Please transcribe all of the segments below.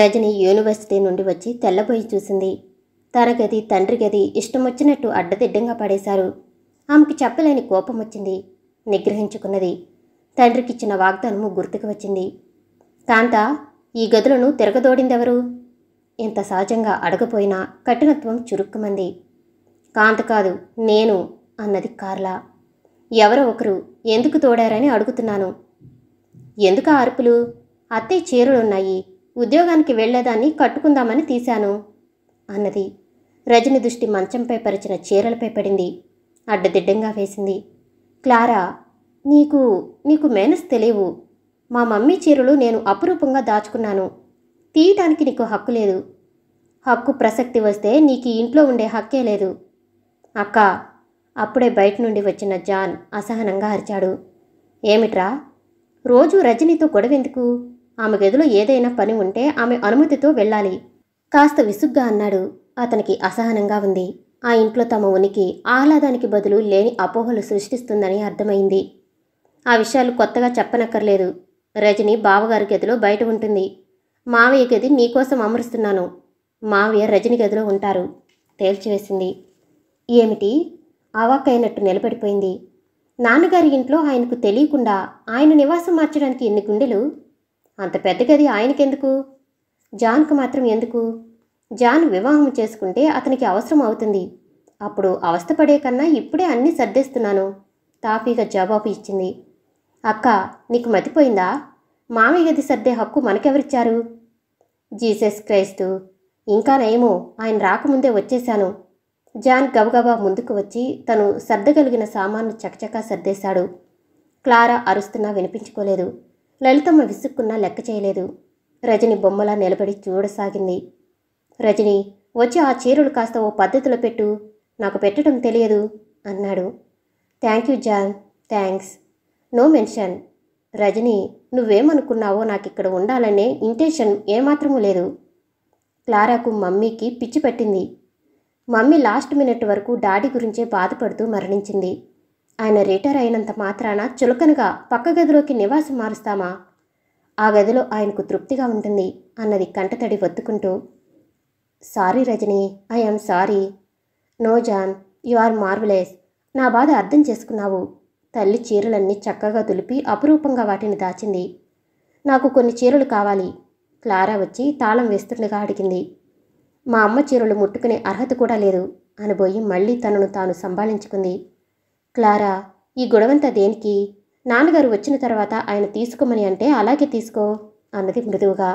Rajani university నుండి వచ్చి తెల్లబోయి చూసింది తన గది తండ్రి గది ఇష్టమొచ్చినట్టు అడ్డదిడ్డంగా పడేశారు ఆమెకు చెప్పలేని కోపం వచ్చింది నిగ్రహించుకున్నది తండ్రికిచ్చిన వాగ్దానము గుర్తుకు వచ్చింది కాంత ఈ గదులను తిరగదోడిందెవరు ఇంత సహజంగా అడగపోయినా కఠినత్వం చురుక్కుమంది కాంత కాదు నేను అన్నది కార్లా ఎవరో ఒకరు ఎందుకు తోడారని అడుగుతున్నాను ఎందుకు అరుపులు అత్తయ్య చీరలున్నాయి ఉద్యోగానికి వెళ్లేదాన్ని కట్టుకుందామని తీశాను అన్నది రజని దృష్టి మంచంపై పరిచిన చీరలపై పడింది అడ్డదిడ్డంగా వేసింది క్లారా నీకు నీకు మేనస్ తెలియవు మా మమ్మీ చీరలు నేను అపురూపంగా దాచుకున్నాను తీయటానికి నీకు హక్కు లేదు హక్కు ప్రసక్తి వస్తే నీకు ఇంట్లో ఉండే హక్కే లేదు అక్క అప్పుడే బయట నుండి వచ్చిన జాన్ అసహనంగా అరిచాడు ఏమిట్రా రోజు రజనీతో గొడవెందుకు ఆమె గదిలో ఏదైనా పని ఉంటే ఆమె అనుమతితో వెళ్ళాలి కాస్త విసుగ్గా అన్నాడు అతనికి అసహనంగా ఉంది ఆ ఇంట్లో తమ ఉనికి ఆహ్లాదానికి బదులు లేని అపోహలు సృష్టిస్తుందని అర్థమైంది ఆ విషయాలు కొత్తగా చెప్పనక్కర్లేదు రజని బావగారి గదిలో బయట ఉంటుంది మావయ్య గది నీకోసం అమరుస్తున్నాను మావయ్య రజని గదిలో ఉంటారు తేల్చివేసింది ఏమిటి అవాక్కైనట్టు నిలబడిపోయింది నాన్నగారి ఇంట్లో ఆయనకు తెలియకుండా ఆయన నివాసం మార్చడానికి ఎన్ని గుండెలు అంత పెద్ద గది ఆయనకెందుకు జాన్కు మాత్రం ఎందుకు జాన్ వివాహం చేసుకుంటే అతనికి అవసరం అవుతుంది అప్పుడు అవస్థపడే కన్నా ఇప్పుడే అన్నీ సర్దేస్తున్నాను తాఫీగా జవాబు ఇచ్చింది అక్క నీకు మతిపోయిందా మామయ్య గది సర్దే హక్కు మనకెవరిచ్చారు జీసస్ క్రైస్తు ఇంకా నయమో ఆయన రాకముందే వచ్చేశాను జాన్ గబగబా ముందుకు వచ్చి తను సర్దగలిగిన సామాన్లు చకచకా సర్దేశాడు క్లారా అరుస్తున్నా వినిపించుకోలేదు లలితమ్మ విసుక్కున్నా లెక్క చేయలేదు రజని బొమ్మలా నిలబడి చూడసాగింది రజని వచ్చి ఆ చీరలు కాస్త ఓ పద్ధతిలో పెట్టు నాకు పెట్టడం తెలియదు అన్నాడు thank you John thanks no mention Rajani నువ్వేమనుకున్నావో నాకు ఇక్కడ ఉండాలనే ఇంటెన్షన్ ఏమాత్రమూ లేదు క్లారాకు మమ్మీకి పిచ్చి పట్టింది మమ్మీ లాస్ట్ మినిట్ వరకు డాడీ గురించే బాధపడుతూ మరణించింది ఆయన రిటైర్ అయినంత మాత్రాన చులకనగా పక్క గదిలోకి నివాసం మారుస్తామా ఆ గదిలో ఆయనకు తృప్తిగా ఉంటుంది అన్నది కంటతడి వత్తుకుంటూ sorry Rajani I'm sorry no John you are marvellous నా బాధ అర్థం చేసుకున్నావు తల్లి చీరలన్నీ చక్కగా తులిపి అపురూపంగా వాటిని దాచింది నాకు కొన్ని చీరలు కావాలి క్లారా వచ్చి తాళం వేస్తుండగా అడిగింది మా అమ్మ చీరలు ముట్టుకునే అర్హత కూడా లేదు అనబోయి మళ్ళీ తనను తాను సంభాళించుకుంది క్లారా ఈ గొడవంతా దేనికి నాన్నగారు వచ్చిన తర్వాత ఆయన తీసుకోమని అంటే అలాగే తీసుకో అన్నది మృదువుగా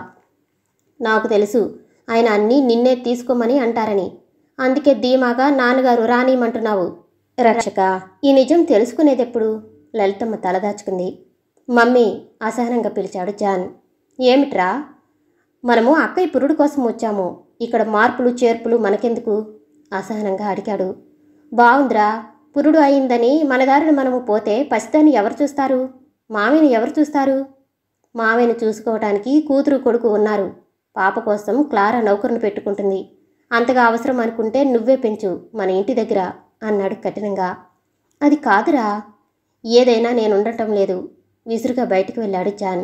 నాకు తెలుసు ఆయన అన్నీ నిన్నే తీసుకోమని అంటారని అందుకే ధీమాగా నాన్నగారు రానిమంటున్నావు రక్షక ఈ నిజం తెలుసుకునేదెప్పుడు లలితమ్మ తలదాచుకుంది మమ్మీ అసహనంగా పిలిచాడు జాన్ ఏమిట్రా మనము అక్కయ్య పురుడు కోసం వచ్చాము ఇక్కడ మార్పులు చేర్పులు మనకెందుకు అసహనంగా అడిగాడు బావుందిరా పురుడు అయిందని మనదారిని మనము పోతే పసిదాన్ని ఎవరు చూస్తారు మామిని ఎవరు చూస్తారు మామిని చూసుకోవటానికి కూతురు కొడుకు ఉన్నారు పాప కోసం క్లారా నౌకరును పెట్టుకుంటుంది అంతగా అవసరం అనుకుంటే నువ్వే పెంచు మన ఇంటి దగ్గర అన్నాడు కఠినంగా అది కాదురా ఏదైనా నేను ఉండటం లేదు విసురుగా బయటికి వెళ్ళాడు జాన్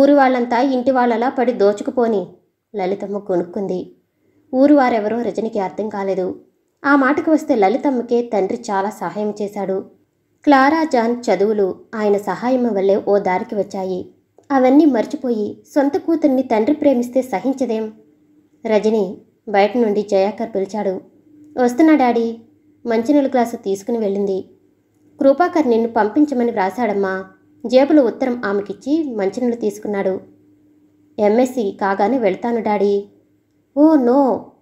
ఊరు వాళ్ళంతా ఇంటి వాళ్ళలా పడి దోచుకుపోని లలితమ్మ కొనుక్కుంది ఊరు వారెవరో రజనికి అర్థం కాలేదు ఆ మాటకు వస్తే లలితమ్మకే తండ్రి చాలా సహాయం చేశాడు క్లారా జాన్ చదువులు ఆయన సహాయం వల్లే ఓ దారికి వచ్చాయి అవన్నీ మర్చిపోయి సొంత కూతుర్ని తండ్రి ప్రేమిస్తే సహించదేం రజని బయట నుండి జయాకర్ పిలిచాడు వస్తున్నా డాడీ మంచినీళ్ళ గ్లాసు తీసుకుని వెళ్ళింది కృపాకర్ నిన్ను పంపించమని వ్రాశాడమ్మా జేబులో ఉత్తరం ఆమెకిచ్చి మంచినీళ్ళు తీసుకున్నాడు ఎంఎస్సి కాగానే వెళ్తాను డాడీ ఓ నో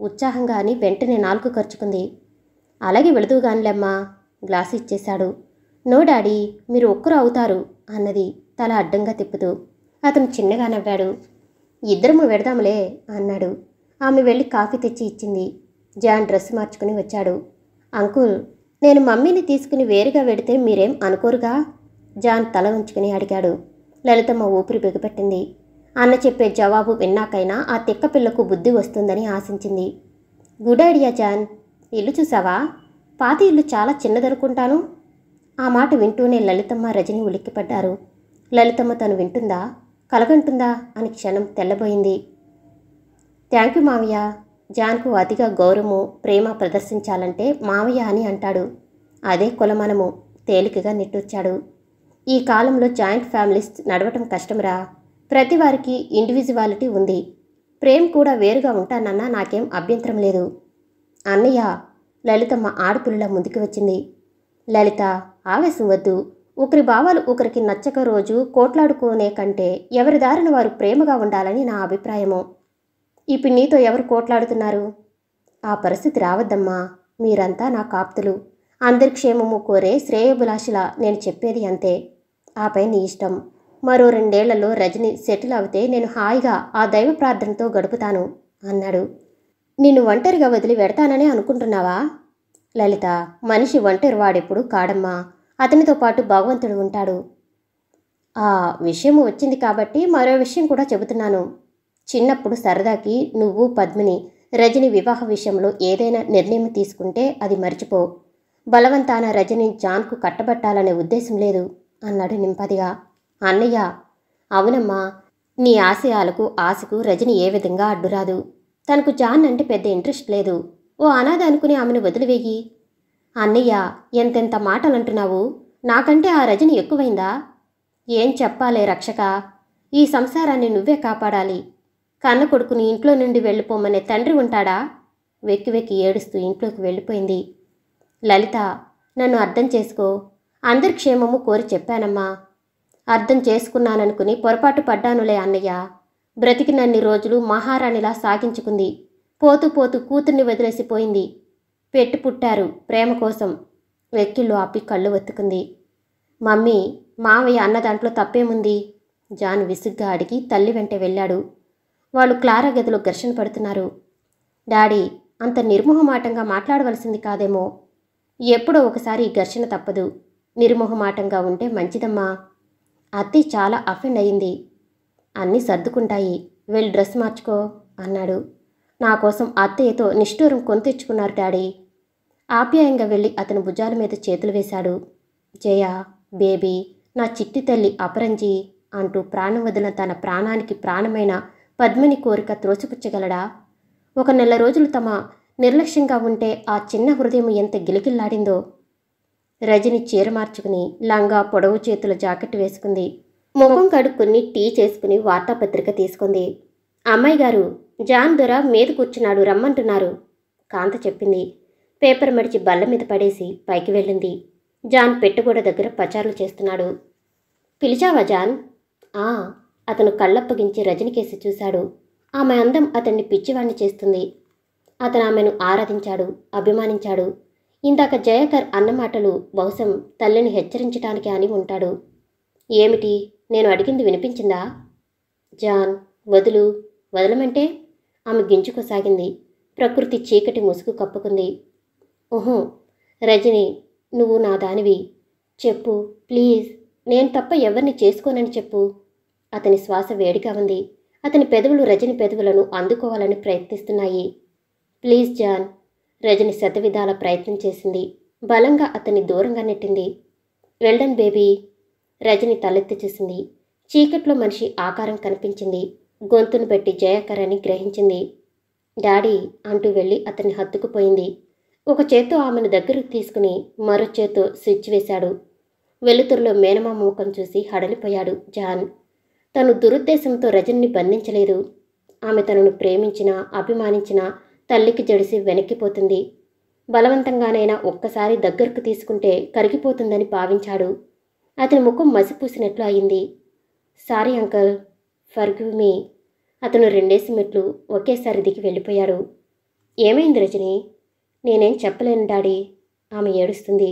ఉత్సాహంగా అని వెంటనే నాలుగు ఖర్చుకుంది అలాగే వెళుదువుగానిలేమ్మా గ్లాస్ ఇచ్చేశాడు నో డాడీ మీరు ఒక్కరు అవుతారు అన్నది తల అడ్డంగా తిప్పుతూ అతను చిన్నగా నవ్వాడు ఇద్దరము వెడదాములే అన్నాడు ఆమె వెళ్ళి కాఫీ తెచ్చి ఇచ్చింది జాన్ డ్రెస్ మార్చుకుని వచ్చాడు అంకుల్ నేను మమ్మీని తీసుకుని వేరుగా వెడితే మీరేం అనుకోరుగా జాన్ తల ఉంచుకుని అడిగాడు లలితమ్మ ఊపిరి బిగపెట్టింది అన్న చెప్పే జవాబు విన్నాకైనా ఆ తిక్క పిల్లకు బుద్ధి వస్తుందని ఆశించింది గుడ్ ఐడియా జాన్ ఇల్లు చూసావా పాత ఇల్లు చాలా చిన్నదనుకుంటాను ఆ మాట వింటూనే లలితమ్మ రజని ఉలిక్కిపడ్డారు లలితమ్మ తను వింటుందా కలగంటుందా అని క్షణం తెల్లబోయింది థ్యాంక్ యూ మావయ్య జాన్కు అతిగా గౌరవము ప్రేమ ప్రదర్శించాలంటే మావయ్య అని అంటాడు అదే కులమనము తేలికగా నిట్టూర్చాడు ఈ కాలంలో జాయింట్ ఫ్యామిలీస్ నడవటం కష్టంరా ప్రతి వారికి ఇండివిజువాలిటీ ఉంది ప్రేమ్ కూడా వేరుగా ఉంటానన్నా నాకేం అభ్యంతరం లేదు అన్నయ్య లలితమ్మ ఆడపిల్లలా ముందుకు వచ్చింది లలిత ఆవేశం వద్దు ఒకరి భావాలు ఒకరికి నచ్చక రోజు కోట్లాడుకునే కంటే ఎవరి దారిన వారు ప్రేమగా ఉండాలని నా అభిప్రాయము ఇప్పుడు నీతో ఎవరు కోట్లాడుతున్నారు ఆ పరిస్థితి రావద్దమ్మా మీరంతా నా కాప్తులు అందరి క్షేమము కోరే శ్రేయభులాషిలా నేను చెప్పేది అంతే ఆపై నీ ఇష్టం మరో రెండేళ్లలో రజని సెటిల్ అవుతే నేను హాయిగా ఆ దైవ ప్రార్థనతో గడుపుతాను అన్నాడు నిన్ను ఒంటరిగా వదిలి పెడతానని అనుకుంటున్నావా లలిత మనిషి ఒంటరి వాడెప్పుడు కాడమ్మా అతనితో పాటు భగవంతుడు ఉంటాడు ఆ విషయం వచ్చింది కాబట్టి మరో విషయం కూడా చెబుతున్నాను చిన్నప్పుడు సరదాకి నువ్వు పద్మిని రజని వివాహ విషయంలో ఏదైనా నిర్ణయం తీసుకుంటే అది మర్చిపో బలవంతాన రజని జాన్కు కట్టబట్టాలనే ఉద్దేశం లేదు అన్నాడు నింపదిగా అన్నయ్య అవునమ్మా నీ ఆశయాలకు ఆశకు రజని ఏ విధంగా అడ్డురాదు తనకు జాన్ అంటే పెద్ద ఇంట్రెస్ట్ లేదు ఓ అనాథ అనుకుని ఆమెను వదిలివేయి అన్నయ్య ఎంతెంత మాటలంటున్నావు నాకంటే ఆ రజని ఎక్కువైందా ఏం చెప్పాలే రక్షక ఈ సంసారాన్ని నువ్వే కాపాడాలి కన్న కొడుకుని ఇంట్లో నుండి వెళ్ళిపోమనే తండ్రి ఉంటాడా వెక్కి వెక్కి ఏడుస్తూ ఇంట్లోకి వెళ్ళిపోయింది లలిత నన్ను అర్థం చేసుకో అందరి క్షేమము కోరి చెప్పానమ్మా అర్థం చేసుకున్నాననుకుని పొరపాటు పడ్డానులే అన్నయ్య బ్రతికినన్ని రోజులు మహారాణిలా సాగించుకుంది పోతూ పోతూ కూతుర్ని వదిలేసిపోయింది పెట్టి పుట్టారు ప్రేమ కోసం వెక్కిళ్ళు ఆపి కళ్ళు వెత్తుకుంది మమ్మీ మావయ్య అన్న దాంట్లో తప్పేముంది జాన్ విసుగ్గా అడిగి తల్లి వెంట వెళ్ళాడు వాళ్ళు క్లారా గదిలో ఘర్షణ పడుతున్నారు డాడీ అంత నిర్మోహమాటంగా మాట్లాడవలసింది కాదేమో ఎప్పుడో ఒకసారి ఘర్షణ తప్పదు నిర్మోహమాటంగా ఉంటే మంచిదమ్మా అత్తి చాలా అఫెండ్ అయింది అన్నీ సర్దుకుంటాయి వెళ్ళి డ్రెస్ మార్చుకో అన్నాడు నా కోసం అత్తయ్యతో నిష్ఠూరం కొని తెచ్చుకున్నారు డాడీ ఆప్యాయంగా వెళ్ళి అతని భుజాల మీద చేతులు వేశాడు జయ బేబీ నా చిట్టి తల్లి అపరంజి అంటూ ప్రాణం వదిలిన తన ప్రాణానికి ప్రాణమైన పద్మిని కోరిక త్రోసిపుచ్చగలడా ఒక నెల రోజులు తమ నిర్లక్ష్యంగా ఉంటే ఆ చిన్న హృదయం ఎంత గిలికిల్లాడిందో రజని చీర మార్చుకుని లంగా పొడవు చేతుల జాకెట్ వేసుకుంది ముఖం కడుక్కుని టీ చేసుకుని వార్తాపత్రిక తీసుకుంది అమ్మాయి గారు జాన్ దొర మీద కూర్చున్నాడు రమ్మంటున్నారు కాంత చెప్పింది పేపర్ మడిచి బల్ల మీద పడేసి పైకి వెళ్ళింది జాన్ పెట్టుగోడ దగ్గర పచారులు చేస్తున్నాడు పిలిచావా జాన్ ఆ అతను కళ్ళప్పగించి రజనికేసి చూశాడు ఆమె అందం అతన్ని పిచ్చివాణ్ణి చేస్తుంది అతను ఆమెను ఆరాధించాడు అభిమానించాడు ఇందాక జయకర్ అన్నమాటలు బహుశం తల్లిని హెచ్చరించటానికి అని ఉంటాడు ఏమిటి నేను అడిగింది వినిపించిందా జాన్ వదులు వదలమంటే ఆమె గింజుకోసాగింది ప్రకృతి చీకటి ముసుగు కప్పుకుంది ఓహో రజని నువ్వు నా దానివి చెప్పు ప్లీజ్ నేను తప్ప ఎవరిని చేసుకోనని చెప్పు అతని శ్వాస వేడిగా ఉంది అతని పెదవులు రజని పెదవులను అందుకోవాలని ప్రయత్నిస్తున్నాయి ప్లీజ్ జాన్ రజని శతవిధాల ప్రయత్నం చేసింది బలంగా అతన్ని దూరంగా నెట్టింది వెల్డన్ బేబీ రజని తలెత్తి చూసింది చీకట్లో మనిషి ఆకారం కనిపించింది గొంతును బట్టి జయాకరాన్ని గ్రహించింది డాడీ అంటూ వెళ్ళి అతన్ని హత్తుకుపోయింది ఒక చేత్తో ఆమెను దగ్గరకు తీసుకుని మరో చేత్తో స్విచ్ వేశాడు వెలుతురులో మేనమా ముఖం చూసి హడలిపోయాడు జాన్ తను దురుద్దేశంతో రజనిని బంధించలేదు ఆమె తనను ప్రేమించినా అభిమానించినా తల్లికి జడిసి వెనక్కిపోతుంది బలవంతంగానైనా ఒక్కసారి దగ్గరకు తీసుకుంటే కరిగిపోతుందని భావించాడు అతని ముఖం మసిపూసినట్లు అయింది సారీ అంకల్ ఫర్గ్యూ మీ అతను రెండేసి మెట్లు ఒకేసారి దిగి వెళ్ళిపోయాడు ఏమైంది రజని నేనేం చెప్పలేను డాడీ ఆమె ఏడుస్తుంది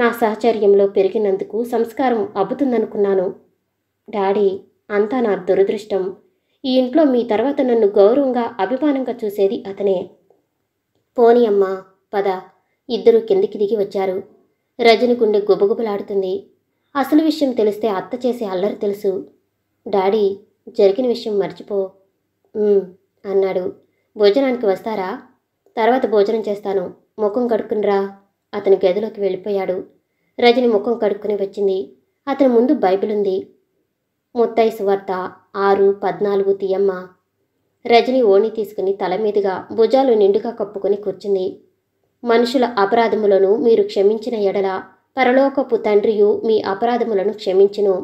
నా సహచర్యంలో పెరిగినందుకు సంస్కారం అబ్బుతుందనుకున్నాను డాడీ అంతా నా దురదృష్టం ఈ ఇంట్లో మీ తర్వాత నన్ను గౌరవంగా అభిమానంగా చూసేది అతనే పోని అమ్మా పద ఇద్దరూ కిందికి దిగి వచ్చారు రజని గుండె గుబగుబలాడుతుంది అసలు విషయం తెలిస్తే అత్త చేసే అల్లరి తెలుసు డాడీ జరిగిన విషయం మర్చిపో అన్నాడు భోజనానికి వస్తారా తర్వాత భోజనం చేస్తాను ముఖం కడుక్కునిరా అతని గదిలోకి వెళ్ళిపోయాడు రజని ముఖం కడుక్కుని వచ్చింది అతని ముందు బైబిల్ ఉంది ముత్తై సువార్త ఆరు పద్నాలుగు తీయమ్మ రజని ఓణి తీసుకుని తల మీదుగా భుజాలు నిండుగా కప్పుకుని కూర్చుంది మనుషుల అపరాధములను మీరు క్షమించిన ఎడల పరలోకపు తండ్రియు మీ అపరాధములను క్షమించును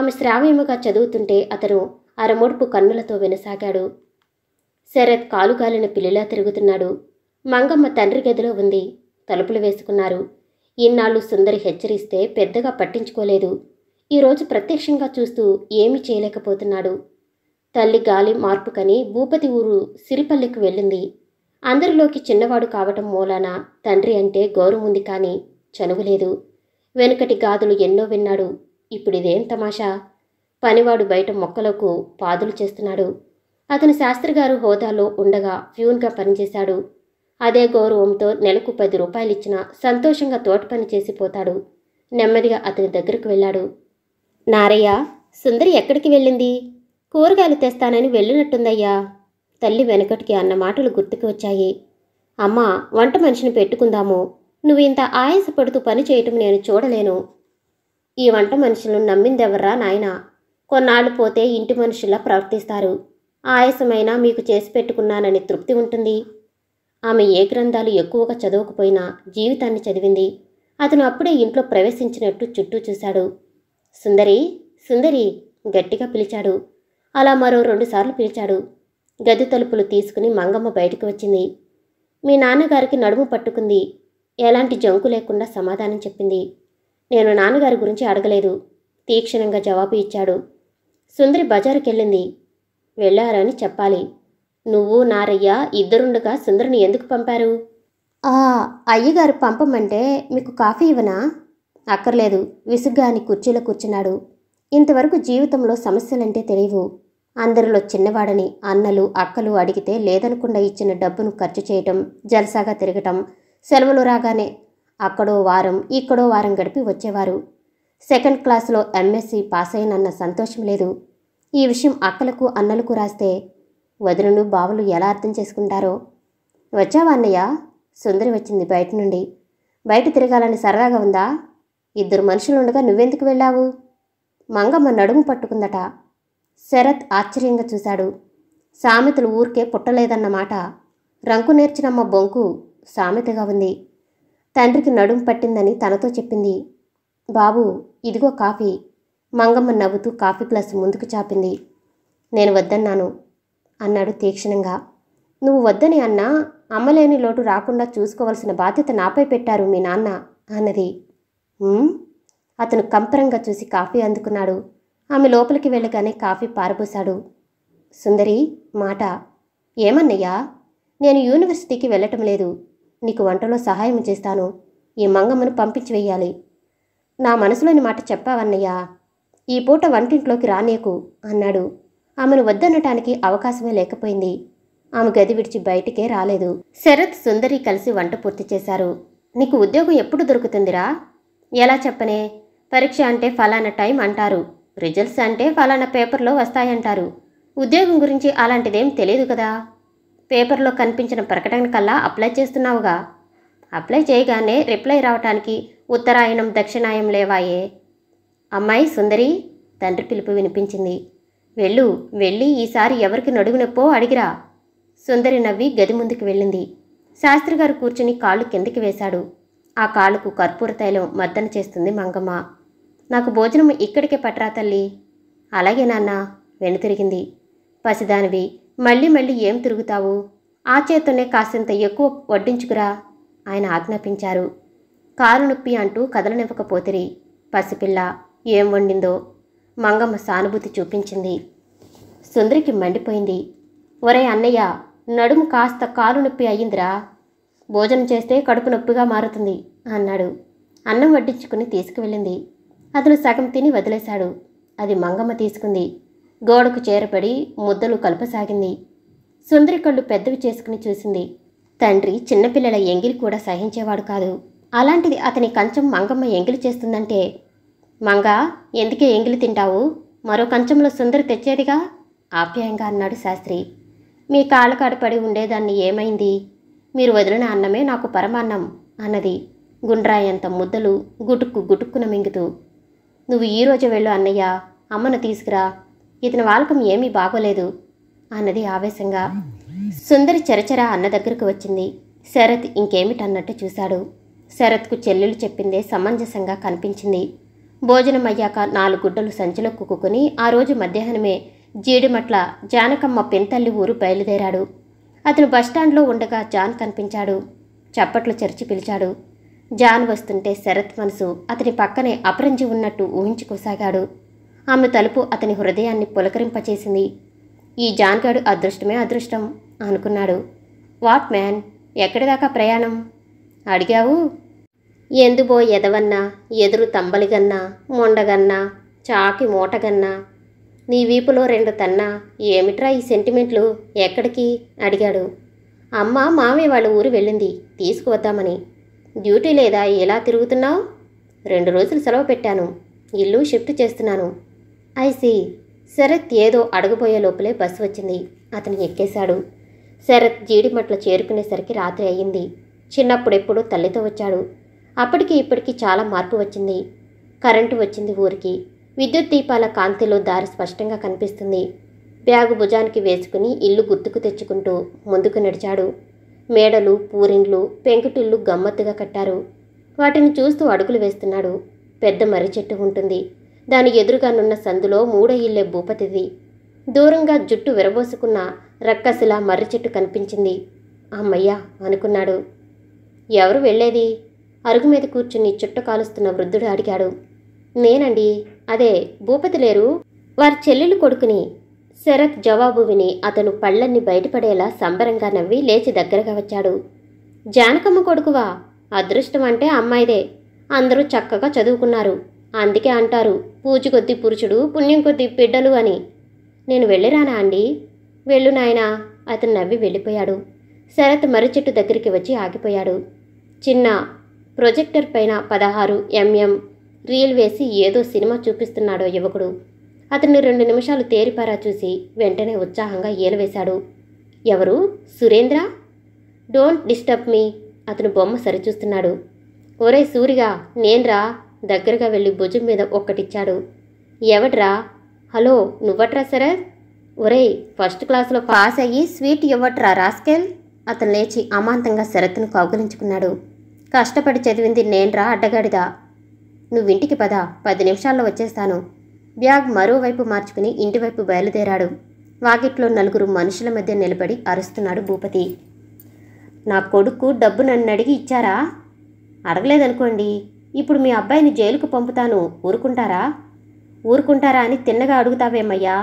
ఆమె శ్రావ్యముగా చదువుతుంటే అతను అరమోడ్పు కన్నులతో వినసాగాడు శరత్ కాలుగాలిన పిల్లిలా తిరుగుతున్నాడు మంగమ్మ తండ్రి గదిలో ఉంది తలుపులు వేసుకున్నారు ఇన్నాళ్ళు సుందరి హెచ్చరిస్తే పెద్దగా పట్టించుకోలేదు ఈరోజు ప్రత్యక్షంగా చూస్తూ ఏమీ చేయలేకపోతున్నాడు తల్లి గాలి మార్పుకని భూపతి ఊరు సిరిపల్లెకు వెళ్ళింది అందరిలోకి చిన్నవాడు కావటం మూలాన తండ్రి అంటే గౌరవముంది కానీ చనువు లేదు వెనుకటి గాదులు ఎన్నో విన్నాడు ఇప్పుడిదేం తమాషా పనివాడు బయట మొక్కలకు పాదులు చేస్తున్నాడు అతను శాస్త్రిగారు హోదాలో ఉండగా ఫ్యూన్గా పనిచేశాడు అదే గౌరవంతో నెలకు పది రూపాయలిచ్చినా సంతోషంగా తోట పని చేసిపోతాడు నెమ్మదిగా అతని దగ్గరకు వెళ్ళాడు నారయ్య సుందరి ఎక్కడికి వెళ్ళింది కూరగాయలు తెస్తానని వెళ్ళినట్టుందయ్యా తల్లి వెనకటికి అన్న మాటలు గుర్తుకు వచ్చాయి అమ్మ వంట మనిషిని పెట్టుకుందాము నువ్వు ఇంత ఆయాసపడుతూ పని చేయటం నేను చూడలేను ఈ వంట మనుషులను నమ్మిందెవర్రా నాయన కొన్నాళ్ళు పోతే ఇంటి మనుషుల్లా ప్రవర్తిస్తారు ఆయాసమైనా మీకు చేసి పెట్టుకున్నానని తృప్తి ఉంటుంది ఆమె ఏ గ్రంథాలు ఎక్కువగా చదవకపోయినా జీవితాన్ని చదివింది అతను అప్పుడే ఇంట్లో ప్రవేశించినట్టు చుట్టూ చూశాడు సుందరి సుందరి గట్టిగా పిలిచాడు అలా మరో రెండుసార్లు పిలిచాడు గది తలుపులు తీసుకుని మంగమ్మ బయటకు వచ్చింది మీ నాన్నగారికి నడుము పట్టుకుంది ఎలాంటి జంకు లేకుండా సమాధానం చెప్పింది నేను నాన్నగారి గురించి అడగలేదు తీక్షణంగా జవాబు ఇచ్చాడు సుందరి బజారుకెళ్ళింది వెళ్ళారని చెప్పాలి నువ్వు నారయ్య ఇద్దరుండగా సుందరిని ఎందుకు పంపారు అయ్యగారు పంపమంటే మీకు కాఫీ ఇవ్వనా అక్కర్లేదు విసుగ్గా అని కుర్చీలో కూర్చున్నాడు ఇంతవరకు జీవితంలో సమస్యలంటే తెలియవు అందరిలో చిన్నవాడని అన్నలు అక్కలు అడిగితే లేదనకుండా ఇచ్చిన డబ్బును ఖర్చు చేయటం జలసాగా తిరగటం సెలవులు రాగానే అక్కడో వారం ఇక్కడో వారం గడిపి వచ్చేవారు సెకండ్ క్లాస్లో ఎంఎస్సి పాస్ అయినన్న సంతోషం లేదు ఈ విషయం అక్కలకు అన్నలకు రాస్తే వదినను బావులు ఎలా అర్థం చేసుకుంటారో వచ్చావా అన్నయ్య సుందరి వచ్చింది బయట నుండి బయట తిరగాలని సరదాగా ఉందా ఇద్దరు మనుషులుండగా నువ్వెందుకు వెళ్ళావు మంగమ్మ నడుము పట్టుకుందట శరత్ ఆశ్చర్యంగా చూశాడు సామెతలు ఊరికే పుట్టలేదన్నమాట రంకు నేర్చినమ్మ బొంకు సామెతగా ఉంది తండ్రికి నడుం పట్టిందని తనతో చెప్పింది బాబు ఇదిగో కాఫీ మంగమ్మ నవ్వుతూ కాఫీ ప్లస్ ముందుకు చాపింది నేను వద్దన్నాను అన్నాడు తీక్షణంగా నువ్వు వద్దని అన్నా అమ్మలేని లోటు రాకుండా చూసుకోవలసిన బాధ్యత నాపై పెట్టారు మీ నాన్న అన్నది అతను కంపరంగా చూసి కాఫీ అందుకున్నాడు ఆమె లోపలికి వెళ్ళగానే కాఫీ పారబోశాడు సుందరి మాట ఏమన్నయ్యా నేను యూనివర్సిటీకి వెళ్ళటం లేదు నీకు వంటలో సహాయం చేస్తాను ఈ మంగమ్మను పంపించి వెయ్యాలి నా మనసులోని మాట చెప్పావన్నయ్యా ఈ పూట వంటింట్లోకి రానేకు అన్నాడు ఆమెను వద్దనటానికి అవకాశమే లేకపోయింది ఆమె గది విడిచి బయటికే రాలేదు శరత్ సుందరి కలిసి వంట పూర్తి చేశారు నీకు ఉద్యోగం ఎప్పుడు దొరుకుతుందిరా ఎలా చెప్పనే పరీక్ష అంటే ఫలానా టైం అంటారు రిజల్ట్స్ అంటే ఫలానా పేపర్లో వస్తాయంటారు ఉద్యోగం గురించి అలాంటిదేం తెలియదు కదా పేపర్లో కనిపించిన ప్రకటన కల్లా అప్లై చేస్తున్నావుగా అప్లై చేయగానే రిప్లై రావటానికి ఉత్తరాయణం దక్షిణాయం లేవాయే అమ్మాయి సుందరి తండ్రి పిలుపు వినిపించింది వెళ్ళు వెళ్ళి ఈసారి ఎవరికి నడుగునొప్పో అడిగిరా సుందరి నవ్వి గది ముందుకు వెళ్ళింది శాస్త్రి గారు కూర్చుని కాళ్ళు కిందికి వేశాడు ఆ కాలుకు కర్పూర తైలం మద్దన చేస్తుంది మంగమ్మ నాకు భోజనం ఇక్కడికే పట్రా తల్లి అలాగే నాన్న వెనుతిరిగింది పసిదానివి మళ్ళీ మళ్ళీ ఏం తిరుగుతావు ఆ చేతనే కాసింత ఎక్కువ వడ్డించుకురా ఆయన ఆజ్ఞాపించారు కారు నొప్పి అంటూ కదలనివ్వకపోతిరి పసిపిల్ల ఏం వండిందో మంగమ్మ సానుభూతి చూపించింది సుందరికి మండిపోయింది ఒరే అన్నయ్య నడుము కాస్త కాలు నొప్పి అయ్యిందిరా భోజనం చేస్తే కడుపు నొప్పిగా మారుతుంది అన్నాడు అన్నం వడ్డించుకుని తీసుకువెళ్ళింది అతను సగం తిని వదిలేశాడు అది మంగమ్మ తీసుకుంది గోడకు చేరపడి ముద్దలు కలపసాగింది సుందరి కళ్ళు పెద్దవి చేసుకుని చూసింది తండ్రి చిన్నపిల్లల ఎంగిలి కూడా సహించేవాడు కాదు అలాంటిది అతని కంచం మంగమ్మ ఎంగిలి చేస్తుందంటే మంగ ఎందుకే ఎంగిలి తింటావు మరో కంచంలో సుందరి తెచ్చేదిగా ఆప్యాయంగా అన్నాడు శాస్త్రి మీ కాళ్ళకాడపడి ఉండేదాన్ని ఏమైంది మీరు వదిలిన అన్నమే నాకు పరమాన్నం అన్నది గుండ్రాయంత ముద్దలు గుటుక్కు గుటుక్కున మింగుతూ నువ్వు ఈరోజు వెళ్ళు అన్నయ్య అమ్మను తీసుకురా ఇతని వాలకం ఏమీ బాగోలేదు అన్నది ఆవేశంగా సుందరి చరచరా అన్న దగ్గరకు వచ్చింది శరత్ ఇంకేమిటన్నట్టు చూశాడు శరత్కు చెల్లెలు చెప్పిందే సమంజసంగా కనిపించింది భోజనం అయ్యాక నాలుగు గుడ్డలు సంచిలో కుక్కుని ఆ రోజు మధ్యాహ్నమే జీడిమట్ల జానకమ్మ పెంతల్లి ఊరు బయలుదేరాడు అతను బస్టాండ్లో ఉండగా జాన్ కనిపించాడు చప్పట్లు చర్చి పిలిచాడు జాన్ వస్తుంటే శరత్ మనసు అతని పక్కనే అపరంజి ఉన్నట్టు ఊహించుకోసాగాడు ఆమె తలుపు అతని హృదయాన్ని పులకరింపచేసింది ఈ జాన్గాడు అదృష్టమే అదృష్టం అనుకున్నాడు వాట్ మ్యాన్ ఎక్కడిదాకా ప్రయాణం అడిగావు ఎందుబో ఎదవన్నా ఎదురు తంబలిగన్నా మొండగన్నా చాకి మూటగన్నా నీ వీపులో రెండు తన్నా ఏమిట్రా ఈ సెంటిమెంట్లు ఎక్కడికి అడిగాడు అమ్మ మామే వాళ్ళ ఊరు వెళ్ళింది తీసుకువద్దామని డ్యూటీ లేదా ఎలా తిరుగుతున్నావు రెండు రోజులు సెలవు పెట్టాను ఇల్లు షిఫ్ట్ చేస్తున్నాను ఐసి శరత్ ఏదో అడగబోయే లోపలే బస్సు వచ్చింది అతను ఎక్కేశాడు శరత్ జీడిమట్ల చేరుకునేసరికి రాత్రి అయ్యింది చిన్నప్పుడెప్పుడు తల్లితో వచ్చాడు అప్పటికి ఇప్పటికీ చాలా మార్పు వచ్చింది కరెంటు వచ్చింది ఊరికి విద్యుత్ దీపాల కాంతిలో దారి స్పష్టంగా కనిపిస్తుంది బ్యాగు భుజానికి వేసుకుని ఇల్లు గుర్తుకు తెచ్చుకుంటూ ముందుకు నడిచాడు మేడలు పూరిండ్లు పెంకుటిల్లు గమ్మత్తుగా కట్టారు వాటిని చూస్తూ అడుగులు వేస్తున్నాడు పెద్ద మర్రి చెట్టు ఉంటుంది దాని ఎదురుగానున్న సందులో మూడో ఇల్లే భూపతిది దూరంగా జుట్టు విరబోసుకున్న రక్కసిలా మర్రి చెట్టు కనిపించింది అమ్మయ్యా అనుకున్నాడు ఎవరు వెళ్ళేది అరుగు మీద కూర్చుని చుట్ట కాలుస్తున్న వృద్ధుడు అడిగాడు నేనండి అదే భూపతి లేరు వారి చెల్లెలు కొడుకుని శరత్ జవాబు విని అతను పళ్ళన్ని బయటపడేలా సంబరంగా నవ్వి లేచి దగ్గరగా వచ్చాడు జానకమ్మ కొడుకువా అదృష్టం అంటే అమ్మాయిదే అందరూ చక్కగా చదువుకున్నారు అందుకే అంటారు పూజ కొద్దీ పురుషుడు పుణ్యం కొద్దీ బిడ్డలు అని నేను వెళ్ళిరానా అండి వెళ్ళు నాయనా అతను నవ్వి వెళ్ళిపోయాడు శరత్ మర్రి చెట్టు దగ్గరికి వచ్చి ఆగిపోయాడు చిన్న ప్రొజెక్టర్ పైన పదహారు ఎంఎం రీల్ వేసి ఏదో సినిమా చూపిస్తున్నాడో యువకుడు అతన్ని రెండు నిమిషాలు తేరిపారా చూసి వెంటనే ఉత్సాహంగా ఏలవేశాడు ఎవరు సురేంద్ర డోంట్ డిస్టర్బ్ మీ అతను బొమ్మ సరిచూస్తున్నాడు ఒరే సూరిగా నేన్రా దగ్గరగా వెళ్ళి భుజం మీద ఒక్కటిచ్చాడు ఎవట్రా హలో నువ్వట్రా సరే ఒరే ఫస్ట్ క్లాస్లో పాస్ అయ్యి స్వీట్ ఇవ్వట్రా రాస్కెల్ అతను లేచి అమాంతంగా శరత్ను కౌగులించుకున్నాడు కష్టపడి చదివింది నేన్రా అడ్డగాడిదా నువ్వు ఇంటికి పద పది నిమిషాల్లో వచ్చేస్తాను బ్యాగ్ మరోవైపు మార్చుకుని ఇంటివైపు బయలుదేరాడు వాకిట్లో నలుగురు మనుషుల మధ్య నిలబడి అరుస్తున్నాడు భూపతి నా కొడుకు డబ్బు నన్ను అడిగి ఇచ్చారా అడగలేదనుకోండి ఇప్పుడు మీ అబ్బాయిని జైలుకు పంపుతాను ఊరుకుంటారా ఊరుకుంటారా అని తిన్నగా అడుగుతావేమయ్యా